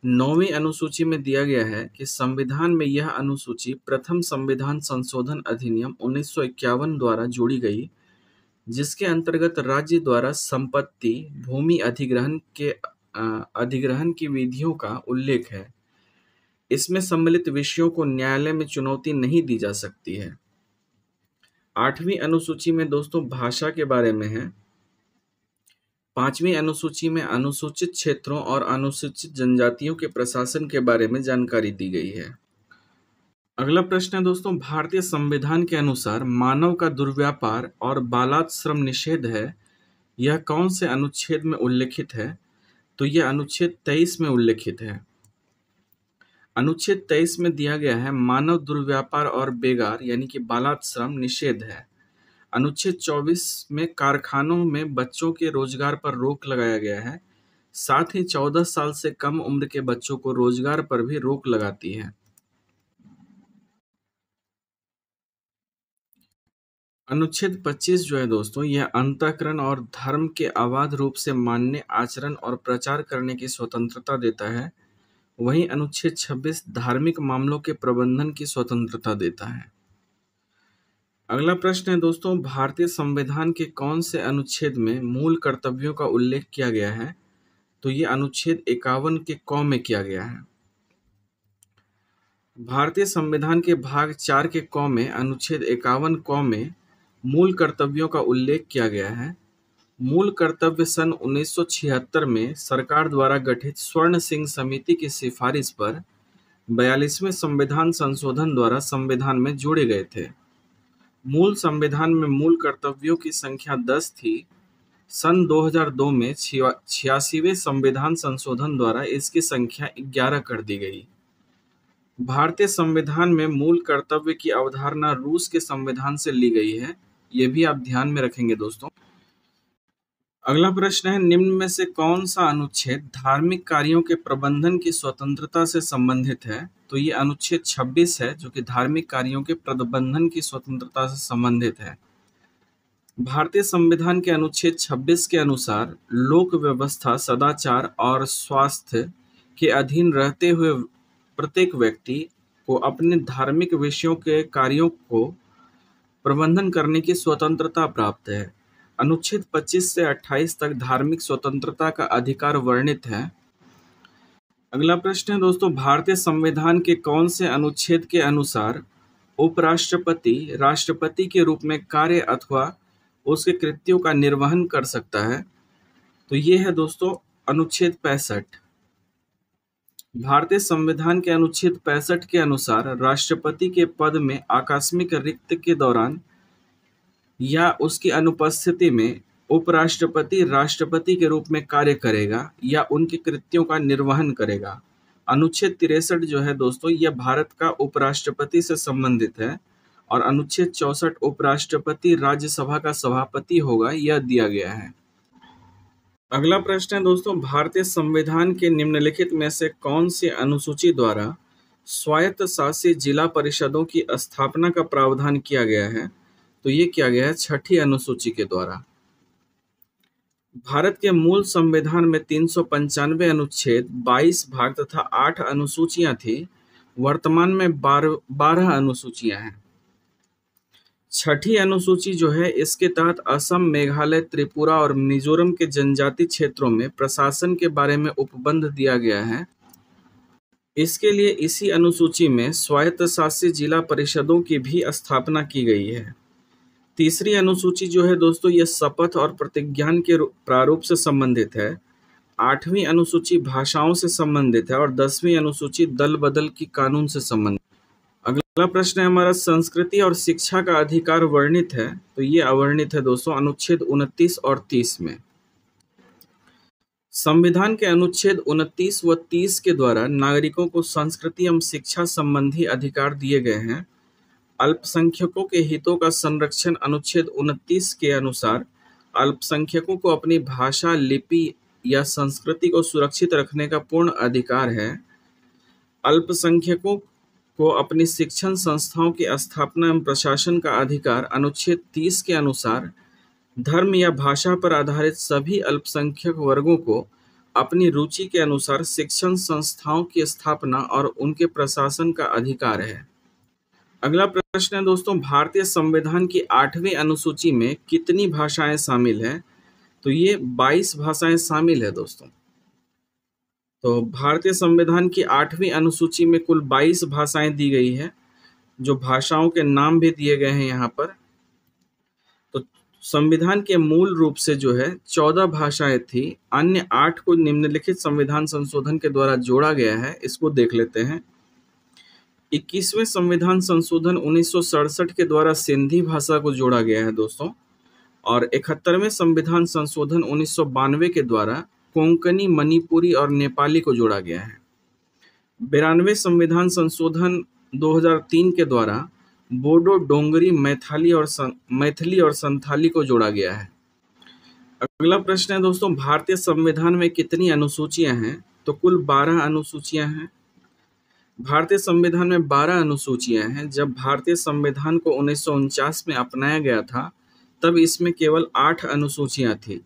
नौवीं अनुसूची में दिया गया है कि संविधान में यह अनुसूची प्रथम संविधान संशोधन अधिनियम उन्नीस द्वारा जोड़ी गई जिसके अंतर्गत राज्य द्वारा संपत्ति भूमि अधिग्रहण के अधिग्रहण की विधियों का उल्लेख है इसमें सम्मिलित विषयों को न्यायालय में चुनौती नहीं दी जा सकती है आठवीं अनुसूची में दोस्तों भाषा के बारे में है पांचवी अनुसूची में अनुसूचित क्षेत्रों और अनुसूचित जनजातियों के प्रशासन के बारे में जानकारी दी गई है अगला प्रश्न है दोस्तों भारतीय संविधान के अनुसार मानव का दुर्व्यापार और बालाश्रम निषेध है यह कौन से अनुच्छेद में उल्लेखित है तो यह अनुच्छेद तेईस में उल्लेखित है अनुच्छेद तेईस में दिया गया है मानव दुर्व्यापार और बेगार यानी कि बालाश्रम निषेध है अनुच्छेद 24 में कारखानों में बच्चों के रोजगार पर रोक लगाया गया है साथ ही 14 साल से कम उम्र के बच्चों को रोजगार पर भी रोक लगाती है अनुच्छेद 25 जो है दोस्तों यह अंतकरण और धर्म के अबाध रूप से मानने आचरण और प्रचार करने की स्वतंत्रता देता है वहीं अनुच्छेद 26 धार्मिक मामलों के प्रबंधन की स्वतंत्रता देता है अगला प्रश्न है दोस्तों भारतीय संविधान के कौन से अनुच्छेद में मूल कर्तव्यों का उल्लेख किया गया है तो ये अनुच्छेद इक्यावन के कौ में किया गया है भारतीय संविधान के भाग चार के कौ में अनुच्छेद इक्यावन कौ में मूल कर्तव्यों का उल्लेख किया गया है मूल कर्तव्य सन 1976 में सरकार द्वारा गठित स्वर्ण सिंह समिति की सिफारिश पर बयालीसवें संविधान संशोधन द्वारा संविधान में जोड़े गए थे मूल संविधान में मूल कर्तव्यों की संख्या 10 थी सन 2002 में छियासीवे संविधान संशोधन द्वारा इसकी संख्या 11 कर दी गई भारतीय संविधान में मूल कर्तव्य की अवधारणा रूस के संविधान से ली गई है ये भी आप ध्यान में रखेंगे दोस्तों अगला प्रश्न है निम्न में से कौन सा अनुच्छेद धार्मिक कार्यों के प्रबंधन की स्वतंत्रता से संबंधित है तो ये अनुच्छेद 26 है जो कि धार्मिक कार्यों के प्रबंधन की स्वतंत्रता से संबंधित है भारतीय संविधान के अनुच्छेद 26 के अनुसार लोक व्यवस्था सदाचार और स्वास्थ्य के अधीन रहते हुए प्रत्येक व्यक्ति को अपने धार्मिक विषयों के कार्यों को प्रबंधन करने की स्वतंत्रता प्राप्त है अनुच्छेद 25 से 28 तक धार्मिक स्वतंत्रता का अधिकार वर्णित है अगला प्रश्न है दोस्तों भारतीय संविधान के कौन से अनुच्छेद के अनुसार उपराष्ट्रपति राष्ट्रपति के रूप में कार्य अथवा उसके कृत्यों का निर्वहन कर सकता है तो ये है दोस्तों अनुच्छेद पैंसठ भारतीय संविधान के अनुच्छेद पैंसठ के अनुसार राष्ट्रपति के पद में आकस्मिक रिक्त के दौरान या उसकी अनुपस्थिति में उपराष्ट्रपति राष्ट्रपति के रूप में कार्य करेगा या उनके कृत्यों का निर्वहन करेगा अनुच्छेद तिरसठ जो है दोस्तों यह भारत का उपराष्ट्रपति से संबंधित है और अनुच्छेद चौसठ उपराष्ट्रपति राज्यसभा का सभापति होगा यह दिया गया है अगला प्रश्न है दोस्तों भारतीय संविधान के निम्नलिखित में से कौन से अनुसूची द्वारा स्वायत्त शासी जिला परिषदों की स्थापना का प्रावधान किया गया है तो ये किया गया है छठी अनुसूची के द्वारा भारत के मूल संविधान में तीन अनुच्छेद 22 भाग तथा 8 अनुसूचियां थी वर्तमान में बार, बारह अनुसूचियां हैं छठी अनुसूची जो है इसके तहत असम मेघालय त्रिपुरा और मिजोरम के जनजाति क्षेत्रों में प्रशासन के बारे में उपबंध दिया गया है इसके लिए इसी अनुसूची में स्वायत्त शासित जिला परिषदों की भी स्थापना की गई है तीसरी अनुसूची जो है दोस्तों ये शपथ और प्रतिज्ञान के प्रारूप से संबंधित है आठवीं अनुसूची भाषाओं से संबंधित है और दसवीं अनुसूची दल बदल की कानून से संबंधित अगला प्रश्न है हमारा संस्कृति और शिक्षा का अधिकार वर्णित है तो ये अवर्णित है दोस्तों अनुच्छेद उनतीस और तीस में संविधान के अनुच्छेद उनतीस व तीस के द्वारा नागरिकों को संस्कृति एवं शिक्षा संबंधी अधिकार दिए गए हैं अल्पसंख्यकों के हितों का संरक्षण अनुच्छेद 29 के अनुसार अल्पसंख्यकों को अपनी भाषा लिपि या संस्कृति को सुरक्षित रखने का पूर्ण अधिकार है अल्पसंख्यकों को अपनी शिक्षण संस्थाओं की स्थापना एवं प्रशासन का अधिकार अनुच्छेद 30 के अनुसार धर्म या भाषा पर आधारित सभी अल्पसंख्यक वर्गों को अपनी रुचि के अनुसार शिक्षण संस्थाओं की स्थापना और उनके प्रशासन का अधिकार है अगला प्रश्न है दोस्तों भारतीय संविधान की आठवीं अनुसूची में कितनी भाषाएं शामिल हैं तो ये 22 भाषाएं शामिल है दोस्तों तो भारतीय संविधान की आठवीं अनुसूची में कुल 22 भाषाएं दी गई है जो भाषाओं के नाम भी दिए गए हैं यहाँ पर तो संविधान के मूल रूप से जो है चौदह भाषाएं थी अन्य आठ को निम्नलिखित संविधान संशोधन के द्वारा जोड़ा गया है इसको देख लेते हैं इक्कीसवें संविधान संशोधन उन्नीस के द्वारा सिंधी भाषा को जोड़ा गया है दोस्तों और इकहत्तरवें संविधान संशोधन उन्नीस के द्वारा कोंकणी मणिपुरी और नेपाली को जोड़ा गया है बिरानवे संविधान संशोधन 2003 के द्वारा बोडो डोंगरी मैथाली और सं, मैथिली और संथाली को जोड़ा गया है अगला प्रश्न है दोस्तों भारतीय संविधान में कितनी अनुसूचियां हैं तो कुल बारह अनुसूचियां हैं भारतीय संविधान में बारह अनुसूचियां हैं जब भारतीय संविधान को उन्नीस में अपनाया गया था तब इसमें केवल आठ अनुसूचियां थी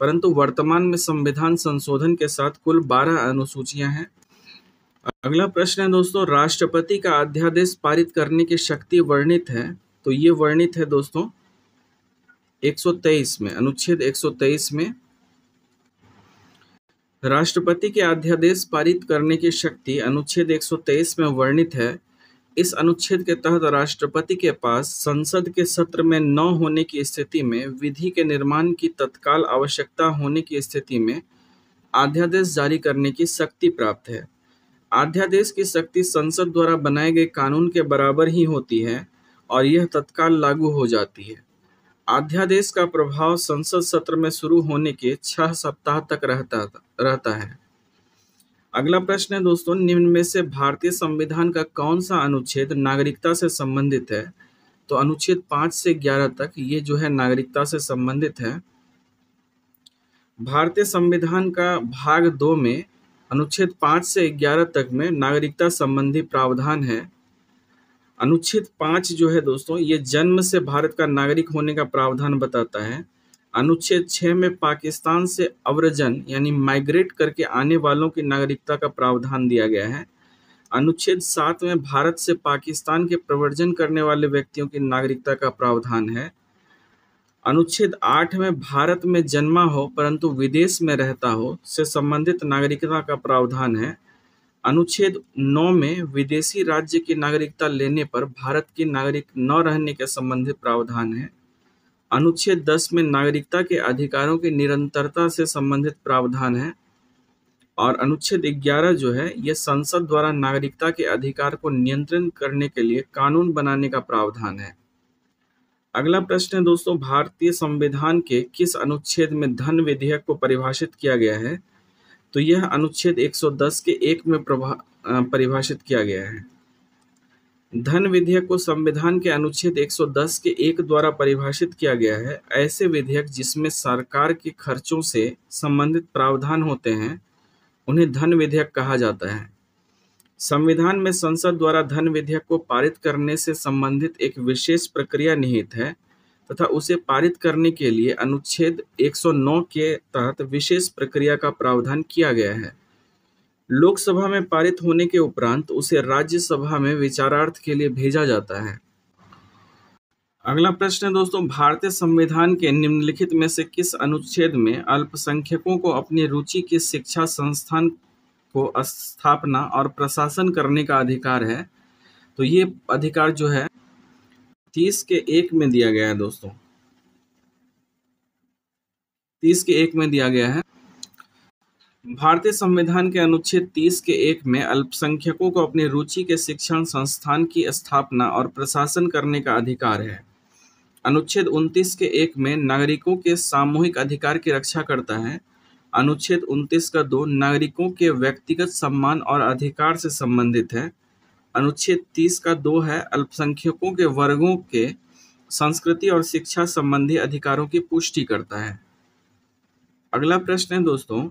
परंतु वर्तमान में संविधान संशोधन के साथ कुल बारह अनुसूचियां हैं अगला प्रश्न है दोस्तों राष्ट्रपति का अध्यादेश पारित करने की शक्ति वर्णित है तो ये वर्णित है दोस्तों 123 में अनुच्छेद 123 में राष्ट्रपति के अध्यादेश पारित करने की शक्ति अनुच्छेद 123 में वर्णित है इस अनुच्छेद के तहत राष्ट्रपति के पास संसद के सत्र में न होने की स्थिति में विधि के निर्माण की तत्काल आवश्यकता होने की स्थिति में अध्यादेश जारी करने की शक्ति प्राप्त है अध्यादेश की शक्ति संसद द्वारा बनाए गए कानून के बराबर ही होती है और यह तत्काल लागू हो जाती है अध्यादेश का प्रभाव संसद सत्र में शुरू होने के छह सप्ताह तक रहता रहता है अगला प्रश्न है दोस्तों निम्न में से भारतीय संविधान का कौन सा अनुच्छेद नागरिकता से संबंधित है तो अनुच्छेद पाँच से ग्यारह तक ये जो है नागरिकता से संबंधित है भारतीय संविधान का भाग दो में अनुच्छेद पाँच से ग्यारह तक में नागरिकता संबंधी प्रावधान है अनुच्छेद पाँच जो है दोस्तों ये जन्म से भारत का नागरिक होने का प्रावधान बताता है अनुच्छेद छः में पाकिस्तान से अव्रजन यानी माइग्रेट करके आने वालों की नागरिकता का प्रावधान दिया गया है अनुच्छेद सात में भारत से पाकिस्तान के प्रवर्जन करने वाले व्यक्तियों की नागरिकता का प्रावधान है अनुच्छेद आठ में भारत में जन्मा हो परंतु विदेश में रहता हो से संबंधित नागरिकता का प्रावधान है अनुच्छेद 9 में विदेशी राज्य की नागरिकता लेने पर भारत के नागरिक न रहने के संबंधित प्रावधान है अनुच्छेद 10 में नागरिकता के अधिकारों की निरंतरता से संबंधित प्रावधान है और अनुच्छेद 11 जो है यह संसद द्वारा नागरिकता के अधिकार को नियंत्रण करने के लिए कानून बनाने का प्रावधान है अगला प्रश्न है दोस्तों भारतीय संविधान के किस अनुच्छेद में धन विधेयक को परिभाषित किया गया है तो यह अनुच्छेद 110 के एक में परिभाषित किया गया है धन विधेयक को संविधान के अनुच्छेद 110 के एक द्वारा परिभाषित किया गया है ऐसे विधेयक जिसमें सरकार के खर्चों से संबंधित प्रावधान होते हैं उन्हें धन विधेयक कहा जाता है संविधान में संसद द्वारा धन विधेयक को पारित करने से संबंधित एक विशेष प्रक्रिया निहित है तथा उसे पारित करने के लिए अनुच्छेद 109 के तहत विशेष प्रक्रिया का प्रावधान किया गया है लोकसभा में पारित होने के उपरांत उसे राज्यसभा में विचारार्थ के लिए भेजा जाता है अगला प्रश्न है दोस्तों भारतीय संविधान के निम्नलिखित में से किस अनुच्छेद में अल्पसंख्यकों को अपनी रुचि के शिक्षा संस्थान को स्थापना और प्रशासन करने का अधिकार है तो ये अधिकार जो है तीस के एक में दिया गया है दोस्तों तीस के एक में दिया गया है भारतीय संविधान के अनुच्छेद तीस के एक में अल्पसंख्यकों को अपनी रुचि के शिक्षण संस्थान की स्थापना और प्रशासन करने का अधिकार है अनुच्छेद उनतीस के एक में नागरिकों के सामूहिक अधिकार की रक्षा करता है अनुच्छेद उनतीस का दो नागरिकों के व्यक्तिगत सम्मान और अधिकार से संबंधित है अनुच्छेद तीस का दो है अल्पसंख्यकों के वर्गों के संस्कृति और शिक्षा संबंधी अधिकारों की पुष्टि करता है अगला प्रश्न है दोस्तों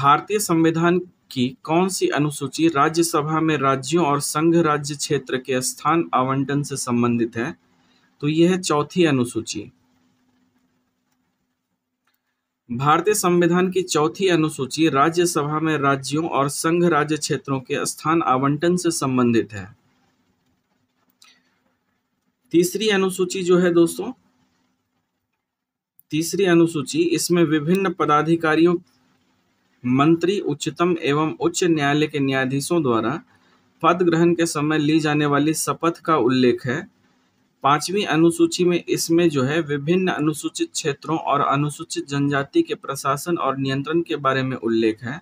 भारतीय संविधान की कौन सी अनुसूची राज्यसभा में राज्यों और संघ राज्य क्षेत्र के स्थान आवंटन से संबंधित है तो यह है चौथी अनुसूची भारतीय संविधान की चौथी अनुसूची राज्यसभा में राज्यों और संघ राज्य क्षेत्रों के स्थान आवंटन से संबंधित है तीसरी अनुसूची जो है दोस्तों तीसरी अनुसूची इसमें विभिन्न पदाधिकारियों मंत्री उच्चतम एवं उच्च न्यायालय के न्यायाधीशों द्वारा पद ग्रहण के समय ली जाने वाली शपथ का उल्लेख है पांचवी अनुसूची में इसमें जो है विभिन्न अनुसूचित क्षेत्रों और अनुसूचित जनजाति के प्रशासन और नियंत्रण के बारे में उल्लेख है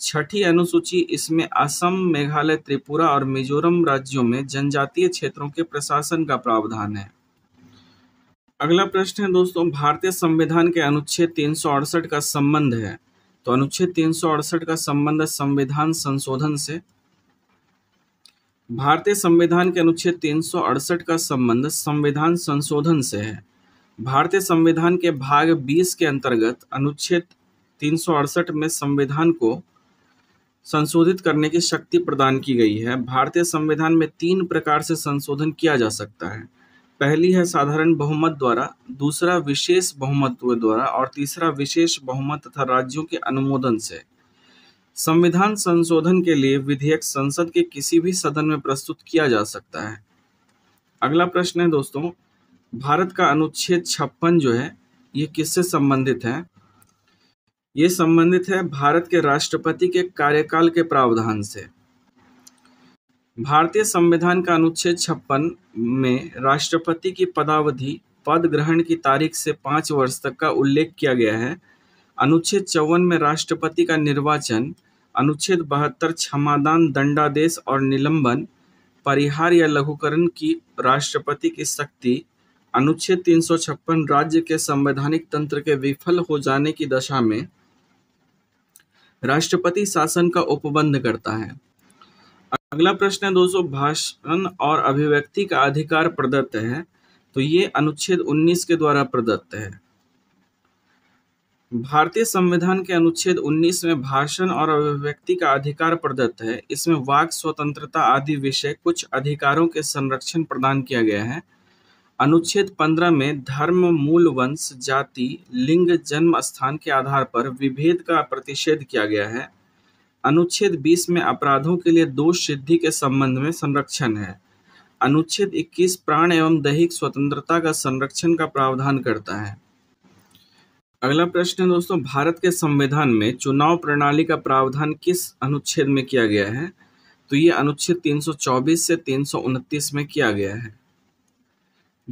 छठी अनुसूची इसमें असम मेघालय त्रिपुरा और मिजोरम राज्यों में जनजातीय क्षेत्रों के प्रशासन का प्रावधान है अगला प्रश्न है दोस्तों भारतीय संविधान के अनुच्छेद तीन का संबंध है तो अनुच्छेद तीन का संबंध संविधान संशोधन से भारतीय संविधान के अनुच्छेद 368 का संबंध संविधान संशोधन से है भारतीय संविधान के भाग 20 के अंतर्गत अनुच्छेद 368 में संविधान को संशोधित करने की शक्ति प्रदान की गई है भारतीय संविधान में तीन प्रकार से संशोधन किया जा सकता है पहली है साधारण बहुमत द्वारा दूसरा विशेष बहुमत द्वारा और तीसरा विशेष बहुमत तथा राज्यों के अनुमोदन से संविधान संशोधन के लिए विधेयक संसद के किसी भी सदन में प्रस्तुत किया जा सकता है अगला प्रश्न है दोस्तों भारत का अनुच्छेद छप्पन जो है ये किससे संबंधित है ये संबंधित है भारत के राष्ट्रपति के कार्यकाल के प्रावधान से भारतीय संविधान का अनुच्छेद छप्पन में राष्ट्रपति की पदावधि पद ग्रहण की तारीख से पांच वर्ष तक का उल्लेख किया गया है अनुच्छेद चौवन में राष्ट्रपति का निर्वाचन अनुच्छेद बहत्तर क्षमादान दंडादेश और निलंबन परिहार या लघुकरण की राष्ट्रपति की शक्ति अनुच्छेद तीन सौ छप्पन राज्य के संवैधानिक तंत्र के विफल हो जाने की दशा में राष्ट्रपति शासन का उपबंध करता है अगला प्रश्न है दोस्तों भाषण और अभिव्यक्ति का अधिकार प्रदत्त है तो ये अनुच्छेद 19 के द्वारा प्रदत्त है भारतीय संविधान के अनुच्छेद 19 में भाषण और अभिव्यक्ति का अधिकार प्रदत्त है इसमें वाक स्वतंत्रता आदि विषय कुछ अधिकारों के संरक्षण प्रदान किया गया है अनुच्छेद 15 में धर्म मूल वंश जाति लिंग जन्म स्थान के आधार पर विभेद का प्रतिषेध किया गया है अनुच्छेद 20 में अपराधों के लिए दोष सिद्धि के संबंध में संरक्षण है अनुच्छेद 21 प्राण एवं दैहिक स्वतंत्रता का संरक्षण का प्रावधान करता है अगला प्रश्न है दोस्तों भारत के संविधान में चुनाव प्रणाली का प्रावधान किस अनुच्छेद में किया गया है तो ये अनुच्छेद 324 से तीन में किया गया है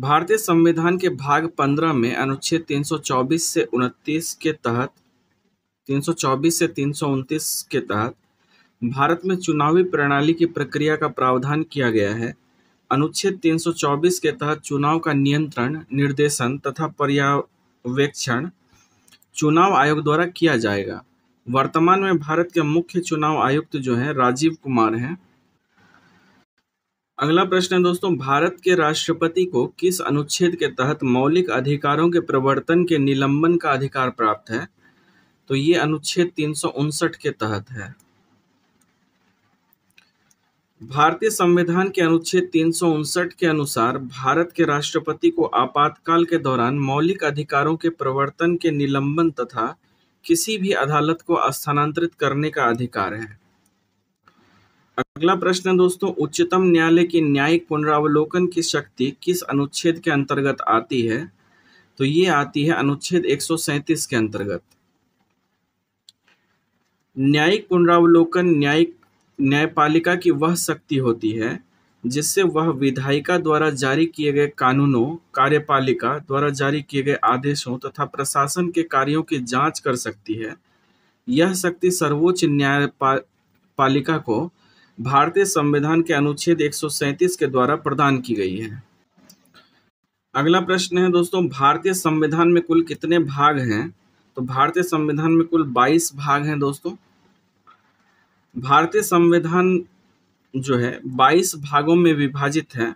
भारतीय संविधान के भाग 15 में अनुच्छेद 324 से उनतीस के तहत 324 से तीन के तहत भारत में चुनावी प्रणाली की प्रक्रिया का प्रावधान किया गया है अनुच्छेद 324 के तहत चुनाव का नियंत्रण निर्देशन तथा पर्यावेक्षण चुनाव आयोग द्वारा किया जाएगा वर्तमान में भारत के मुख्य चुनाव आयुक्त जो है राजीव कुमार हैं अगला प्रश्न है दोस्तों भारत के राष्ट्रपति को किस अनुच्छेद के तहत मौलिक अधिकारों के प्रवर्तन के निलंबन का अधिकार प्राप्त है तो ये अनुच्छेद तीन के तहत है भारतीय संविधान के अनुच्छेद तीन के अनुसार भारत के राष्ट्रपति को आपातकाल के दौरान मौलिक अधिकारों के प्रवर्तन के निलंबन तथा किसी भी अदालत को स्थानांतरित करने का अधिकार है अगला प्रश्न है दोस्तों उच्चतम न्यायालय की न्यायिक पुनरावलोकन की शक्ति किस अनुच्छेद के अंतर्गत आती है तो ये आती है अनुच्छेद एक के अंतर्गत न्यायिक पुनरावलोकन न्यायिक न्यायपालिका की वह शक्ति होती है जिससे वह विधायिका द्वारा जारी किए गए कानूनों कार्यपालिका द्वारा जारी किए गए आदेशों तथा प्रशासन के कार्यों की जांच कर सकती है यह शक्ति सर्वोच्च न्यायपालिका को भारतीय संविधान के अनुच्छेद 137 के द्वारा प्रदान की गई है अगला प्रश्न है दोस्तों भारतीय संविधान में कुल कितने भाग हैं तो भारतीय संविधान में कुल 22 भाग हैं दोस्तों भारतीय संविधान जो है 22 भागों में विभाजित है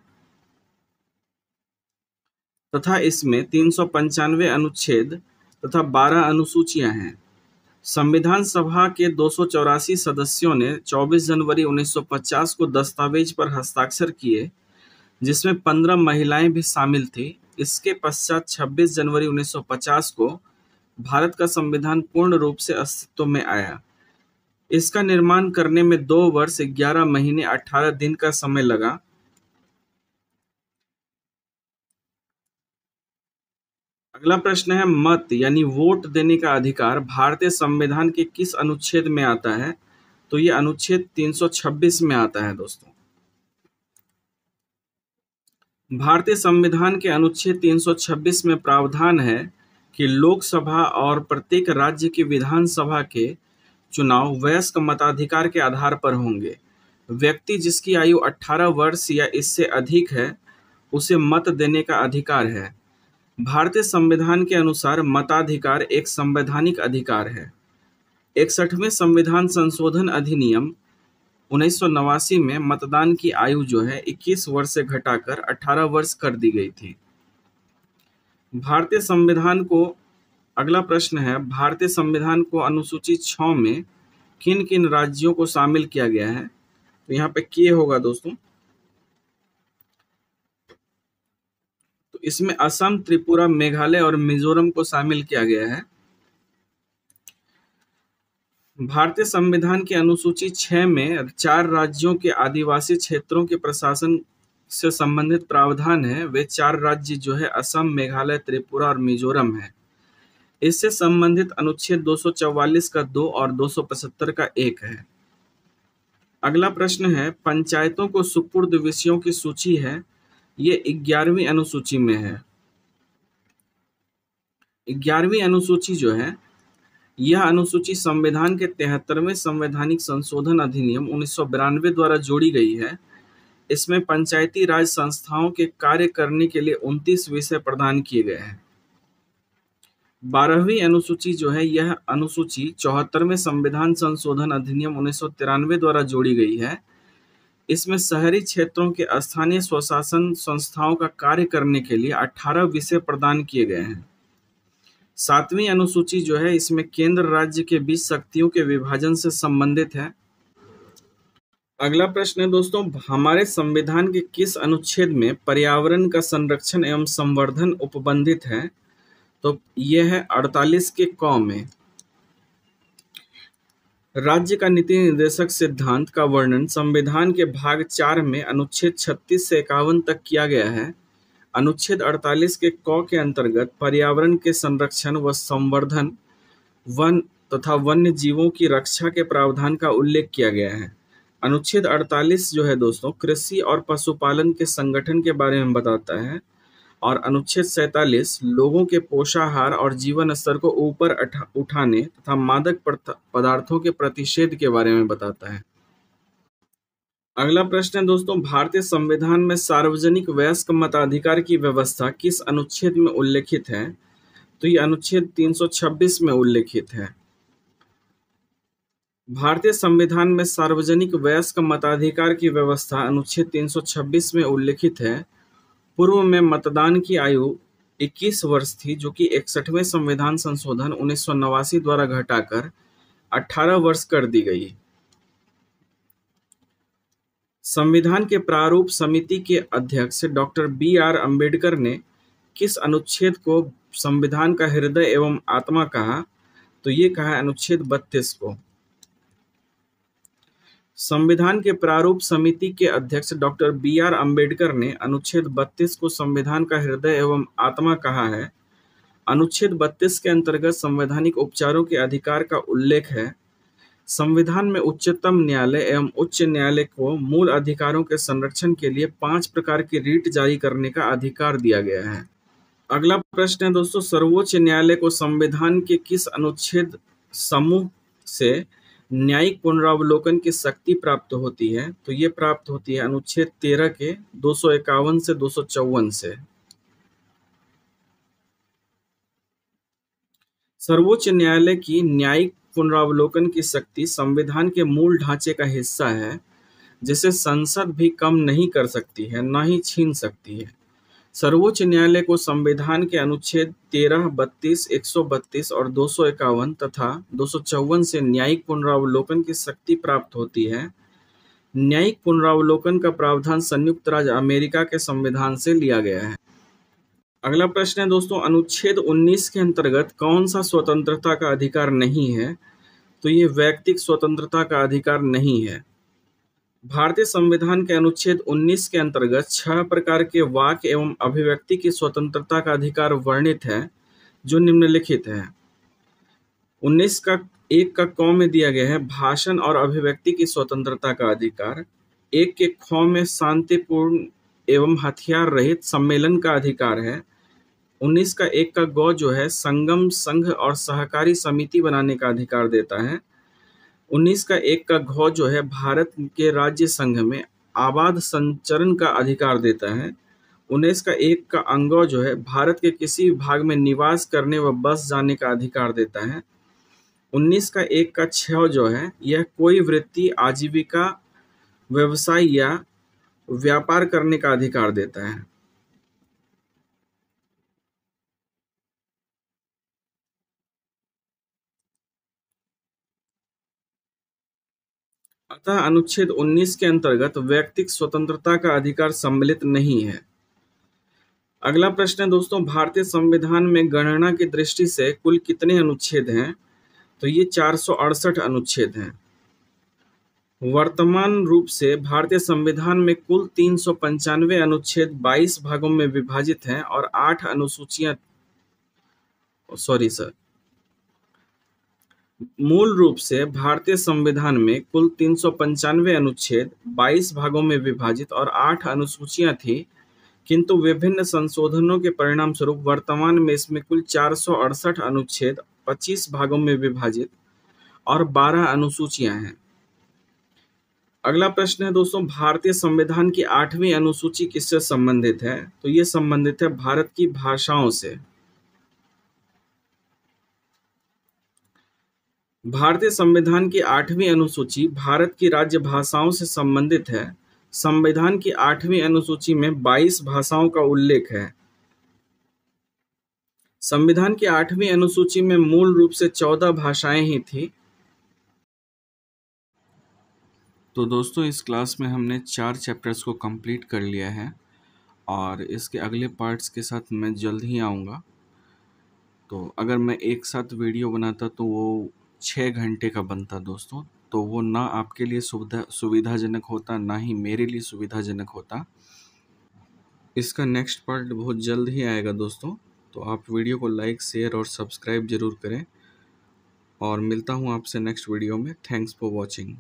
तथा इसमें तीन सौ अनुच्छेद तथा 12 अनुसूचियां हैं संविधान सभा के दो सदस्यों ने 24 जनवरी 1950 को दस्तावेज पर हस्ताक्षर किए जिसमें 15 महिलाएं भी शामिल थी इसके पश्चात 26 जनवरी 1950 को भारत का संविधान पूर्ण रूप से अस्तित्व में आया इसका निर्माण करने में दो वर्ष ग्यारह महीने अठारह दिन का समय लगा अगला प्रश्न है मत यानी वोट देने का अधिकार भारतीय संविधान के किस अनुच्छेद में आता है तो ये अनुच्छेद 326 में आता है दोस्तों भारतीय संविधान के अनुच्छेद 326 में प्रावधान है कि लोकसभा और प्रत्येक राज्य की विधानसभा के चुनाव वयस्क मताधिकार के आधार पर होंगे व्यक्ति जिसकी आयु 18 वर्ष या इससे अधिक है उसे मत देने का अधिकार है भारतीय संविधान के अनुसार मताधिकार एक संवैधानिक अधिकार है इकसठवें संविधान संशोधन अधिनियम उन्नीस में मतदान की आयु जो है 21 वर्ष से घटाकर 18 वर्ष कर दी गई थी भारतीय संविधान को अगला प्रश्न है भारतीय संविधान को अनुसूची छ में किन किन राज्यों को शामिल किया गया है तो यहाँ पे किए होगा दोस्तों तो इसमें असम त्रिपुरा मेघालय और मिजोरम को शामिल किया गया है भारतीय संविधान की अनुसूची छह में चार राज्यों के आदिवासी क्षेत्रों के प्रशासन से संबंधित प्रावधान है वे चार राज्य जो है असम मेघालय त्रिपुरा और मिजोरम है इससे संबंधित अनुच्छेद 244 का दो और 275 का एक है अगला प्रश्न है पंचायतों को सुपुर्द विषयों की सूची है ये ग्यारहवीं अनुसूची में है ग्यारहवीं अनुसूची जो है यह अनुसूची संविधान के तिहत्तरवें संवैधानिक संशोधन अधिनियम उन्नीस द्वारा जोड़ी गई है इसमें पंचायती राज संस्थाओं के कार्य करने के लिए उनतीस विषय प्रदान किए गए हैं बारहवीं अनुसूची जो है यह अनुसूची चौहत्तरवें संविधान संशोधन अधिनियम उन्नीस द्वारा जोड़ी गई है इसमें शहरी क्षेत्रों के स्थानीय स्वशासन संस्थाओं का कार्य करने के लिए 18 विषय प्रदान किए गए हैं सातवीं अनुसूची जो है इसमें केंद्र राज्य के बीच शक्तियों के विभाजन से संबंधित है अगला प्रश्न है दोस्तों हमारे संविधान के किस अनुच्छेद में पर्यावरण का संरक्षण एवं संवर्धन उपबंधित है तो ये है अड़तालीस के कौ में राज्य का नीति निर्देशक सिद्धांत का वर्णन संविधान के भाग चार में अनुच्छेद 36 से इक्यावन तक किया गया है अनुच्छेद 48 के क के अंतर्गत पर्यावरण के संरक्षण व संवर्धन वन तथा वन्य जीवों की रक्षा के प्रावधान का उल्लेख किया गया है अनुच्छेद 48 जो है दोस्तों कृषि और पशुपालन के संगठन के बारे में बताता है और अनुच्छेद सैतालीस लोगों के पोषाहार और जीवन स्तर को ऊपर उठाने तथा मादक पदार्थों के प्रतिषेध के बारे में बताता है अगला प्रश्न है दोस्तों भारतीय संविधान में सार्वजनिक वयस्क मताधिकार की व्यवस्था किस अनुच्छेद में उल्लेखित है तो ये अनुच्छेद 326 में उल्लेखित है भारतीय संविधान में सार्वजनिक वयस्क मताधिकार की व्यवस्था अनुच्छेद 326 में उल्लेखित है पूर्व में मतदान की आयु 21 वर्ष थी जो कि इकसठवें संविधान संशोधन उन्नीस द्वारा घटाकर 18 वर्ष कर दी गई संविधान के प्रारूप समिति के अध्यक्ष डॉक्टर बी आर अम्बेडकर ने किस अनुच्छेद को संविधान का हृदय एवं आत्मा कहा तो ये कहा अनुच्छेद बत्तीस को संविधान के प्रारूप समिति के अध्यक्ष डॉक्टर बी आर अम्बेडकर ने अनुच्छेद 32 को संविधान का हृदय एवं आत्मा कहा है अनुच्छेद 32 के अंतर्गत संवैधानिक उपचारों के अधिकार का उल्लेख है संविधान में उच्चतम न्यायालय एवं उच्च न्यायालय को मूल अधिकारों के संरक्षण के लिए पांच प्रकार की रीट जारी करने का अधिकार दिया गया है अगला प्रश्न है दोस्तों सर्वोच्च न्यायालय को संविधान के किस अनुच्छेद समूह से न्यायिक पुनरावलोकन की शक्ति प्राप्त होती है तो ये प्राप्त होती है अनुच्छेद तेरह के दो से दो से सर्वोच्च न्यायालय की न्यायिक पुनरावलोकन की शक्ति संविधान के मूल ढांचे का हिस्सा है जिसे संसद भी कम नहीं कर सकती है न ही छीन सकती है सर्वोच्च न्यायालय को संविधान के अनुच्छेद 13, 32, 132 और दो तथा दो से न्यायिक पुनरावलोकन की शक्ति प्राप्त होती है न्यायिक पुनरावलोकन का प्रावधान संयुक्त राज्य अमेरिका के संविधान से लिया गया है अगला प्रश्न है दोस्तों अनुच्छेद 19 के अंतर्गत कौन सा स्वतंत्रता का अधिकार नहीं है तो ये व्यक्तिक स्वतंत्रता का अधिकार नहीं है भारतीय संविधान के अनुच्छेद 19 के अंतर्गत छह प्रकार के वाक्य एवं अभिव्यक्ति की स्वतंत्रता का अधिकार वर्णित है जो निम्नलिखित है 19 का एक का कौ में दिया गया है भाषण और अभिव्यक्ति की स्वतंत्रता का अधिकार एक के ख में शांतिपूर्ण एवं हथियार रहित सम्मेलन का अधिकार है 19 का एक का गौ जो है संगम संघ और सहकारी समिति बनाने का अधिकार देता है उन्नीस का एक का घ जो है भारत के राज्य संघ में आबाद संचरण का अधिकार देता है उन्नीस का एक का अंग जो है भारत के किसी भाग में निवास करने व बस जाने का अधिकार देता है उन्नीस का एक का छ जो है यह कोई वृत्ति आजीविका व्यवसाय या व्यापार करने का अधिकार देता है अतः अनुच्छेद 19 के अंतर्गत व्यक्तिक स्वतंत्रता का अधिकार सम्मिलित नहीं है अगला प्रश्न है दोस्तों भारतीय संविधान में गणना की दृष्टि से कुल कितने अनुच्छेद हैं तो ये चार अनुच्छेद हैं वर्तमान रूप से भारतीय संविधान में कुल तीन अनुच्छेद 22 भागों में विभाजित हैं और आठ अनुसूचियां सॉरी सर मूल रूप से भारतीय संविधान में कुल तीन सौ पंचानवे अनुच्छेद 22 भागों में विभाजित और आठ अनुसूचियां थी किंतु विभिन्न संशोधनों के परिणाम स्वरूप वर्तमान में इसमें कुल चार सौ अड़सठ अनुच्छेद 25 भागों में विभाजित और 12 अनुसूचियां हैं अगला प्रश्न है दोस्तों भारतीय संविधान की आठवीं अनुसूची किससे संबंधित है तो ये संबंधित है भारत की भाषाओं से भारतीय संविधान की आठवीं अनुसूची भारत की राज्य भाषाओं से संबंधित है संविधान की आठवीं अनुसूची में 22 भाषाओं का उल्लेख है संविधान की आठवीं अनुसूची में मूल रूप से 14 भाषाएं ही थी तो दोस्तों इस क्लास में हमने चार चैप्टर्स को कंप्लीट कर लिया है और इसके अगले पार्ट्स के साथ मैं जल्द ही आऊँगा तो अगर मैं एक साथ वीडियो बनाता तो वो छः घंटे का बनता दोस्तों तो वो ना आपके लिए सुविधा सुविधाजनक होता ना ही मेरे लिए सुविधाजनक होता इसका नेक्स्ट पार्ट बहुत जल्द ही आएगा दोस्तों तो आप वीडियो को लाइक शेयर और सब्सक्राइब ज़रूर करें और मिलता हूँ आपसे नेक्स्ट वीडियो में थैंक्स फॉर वॉचिंग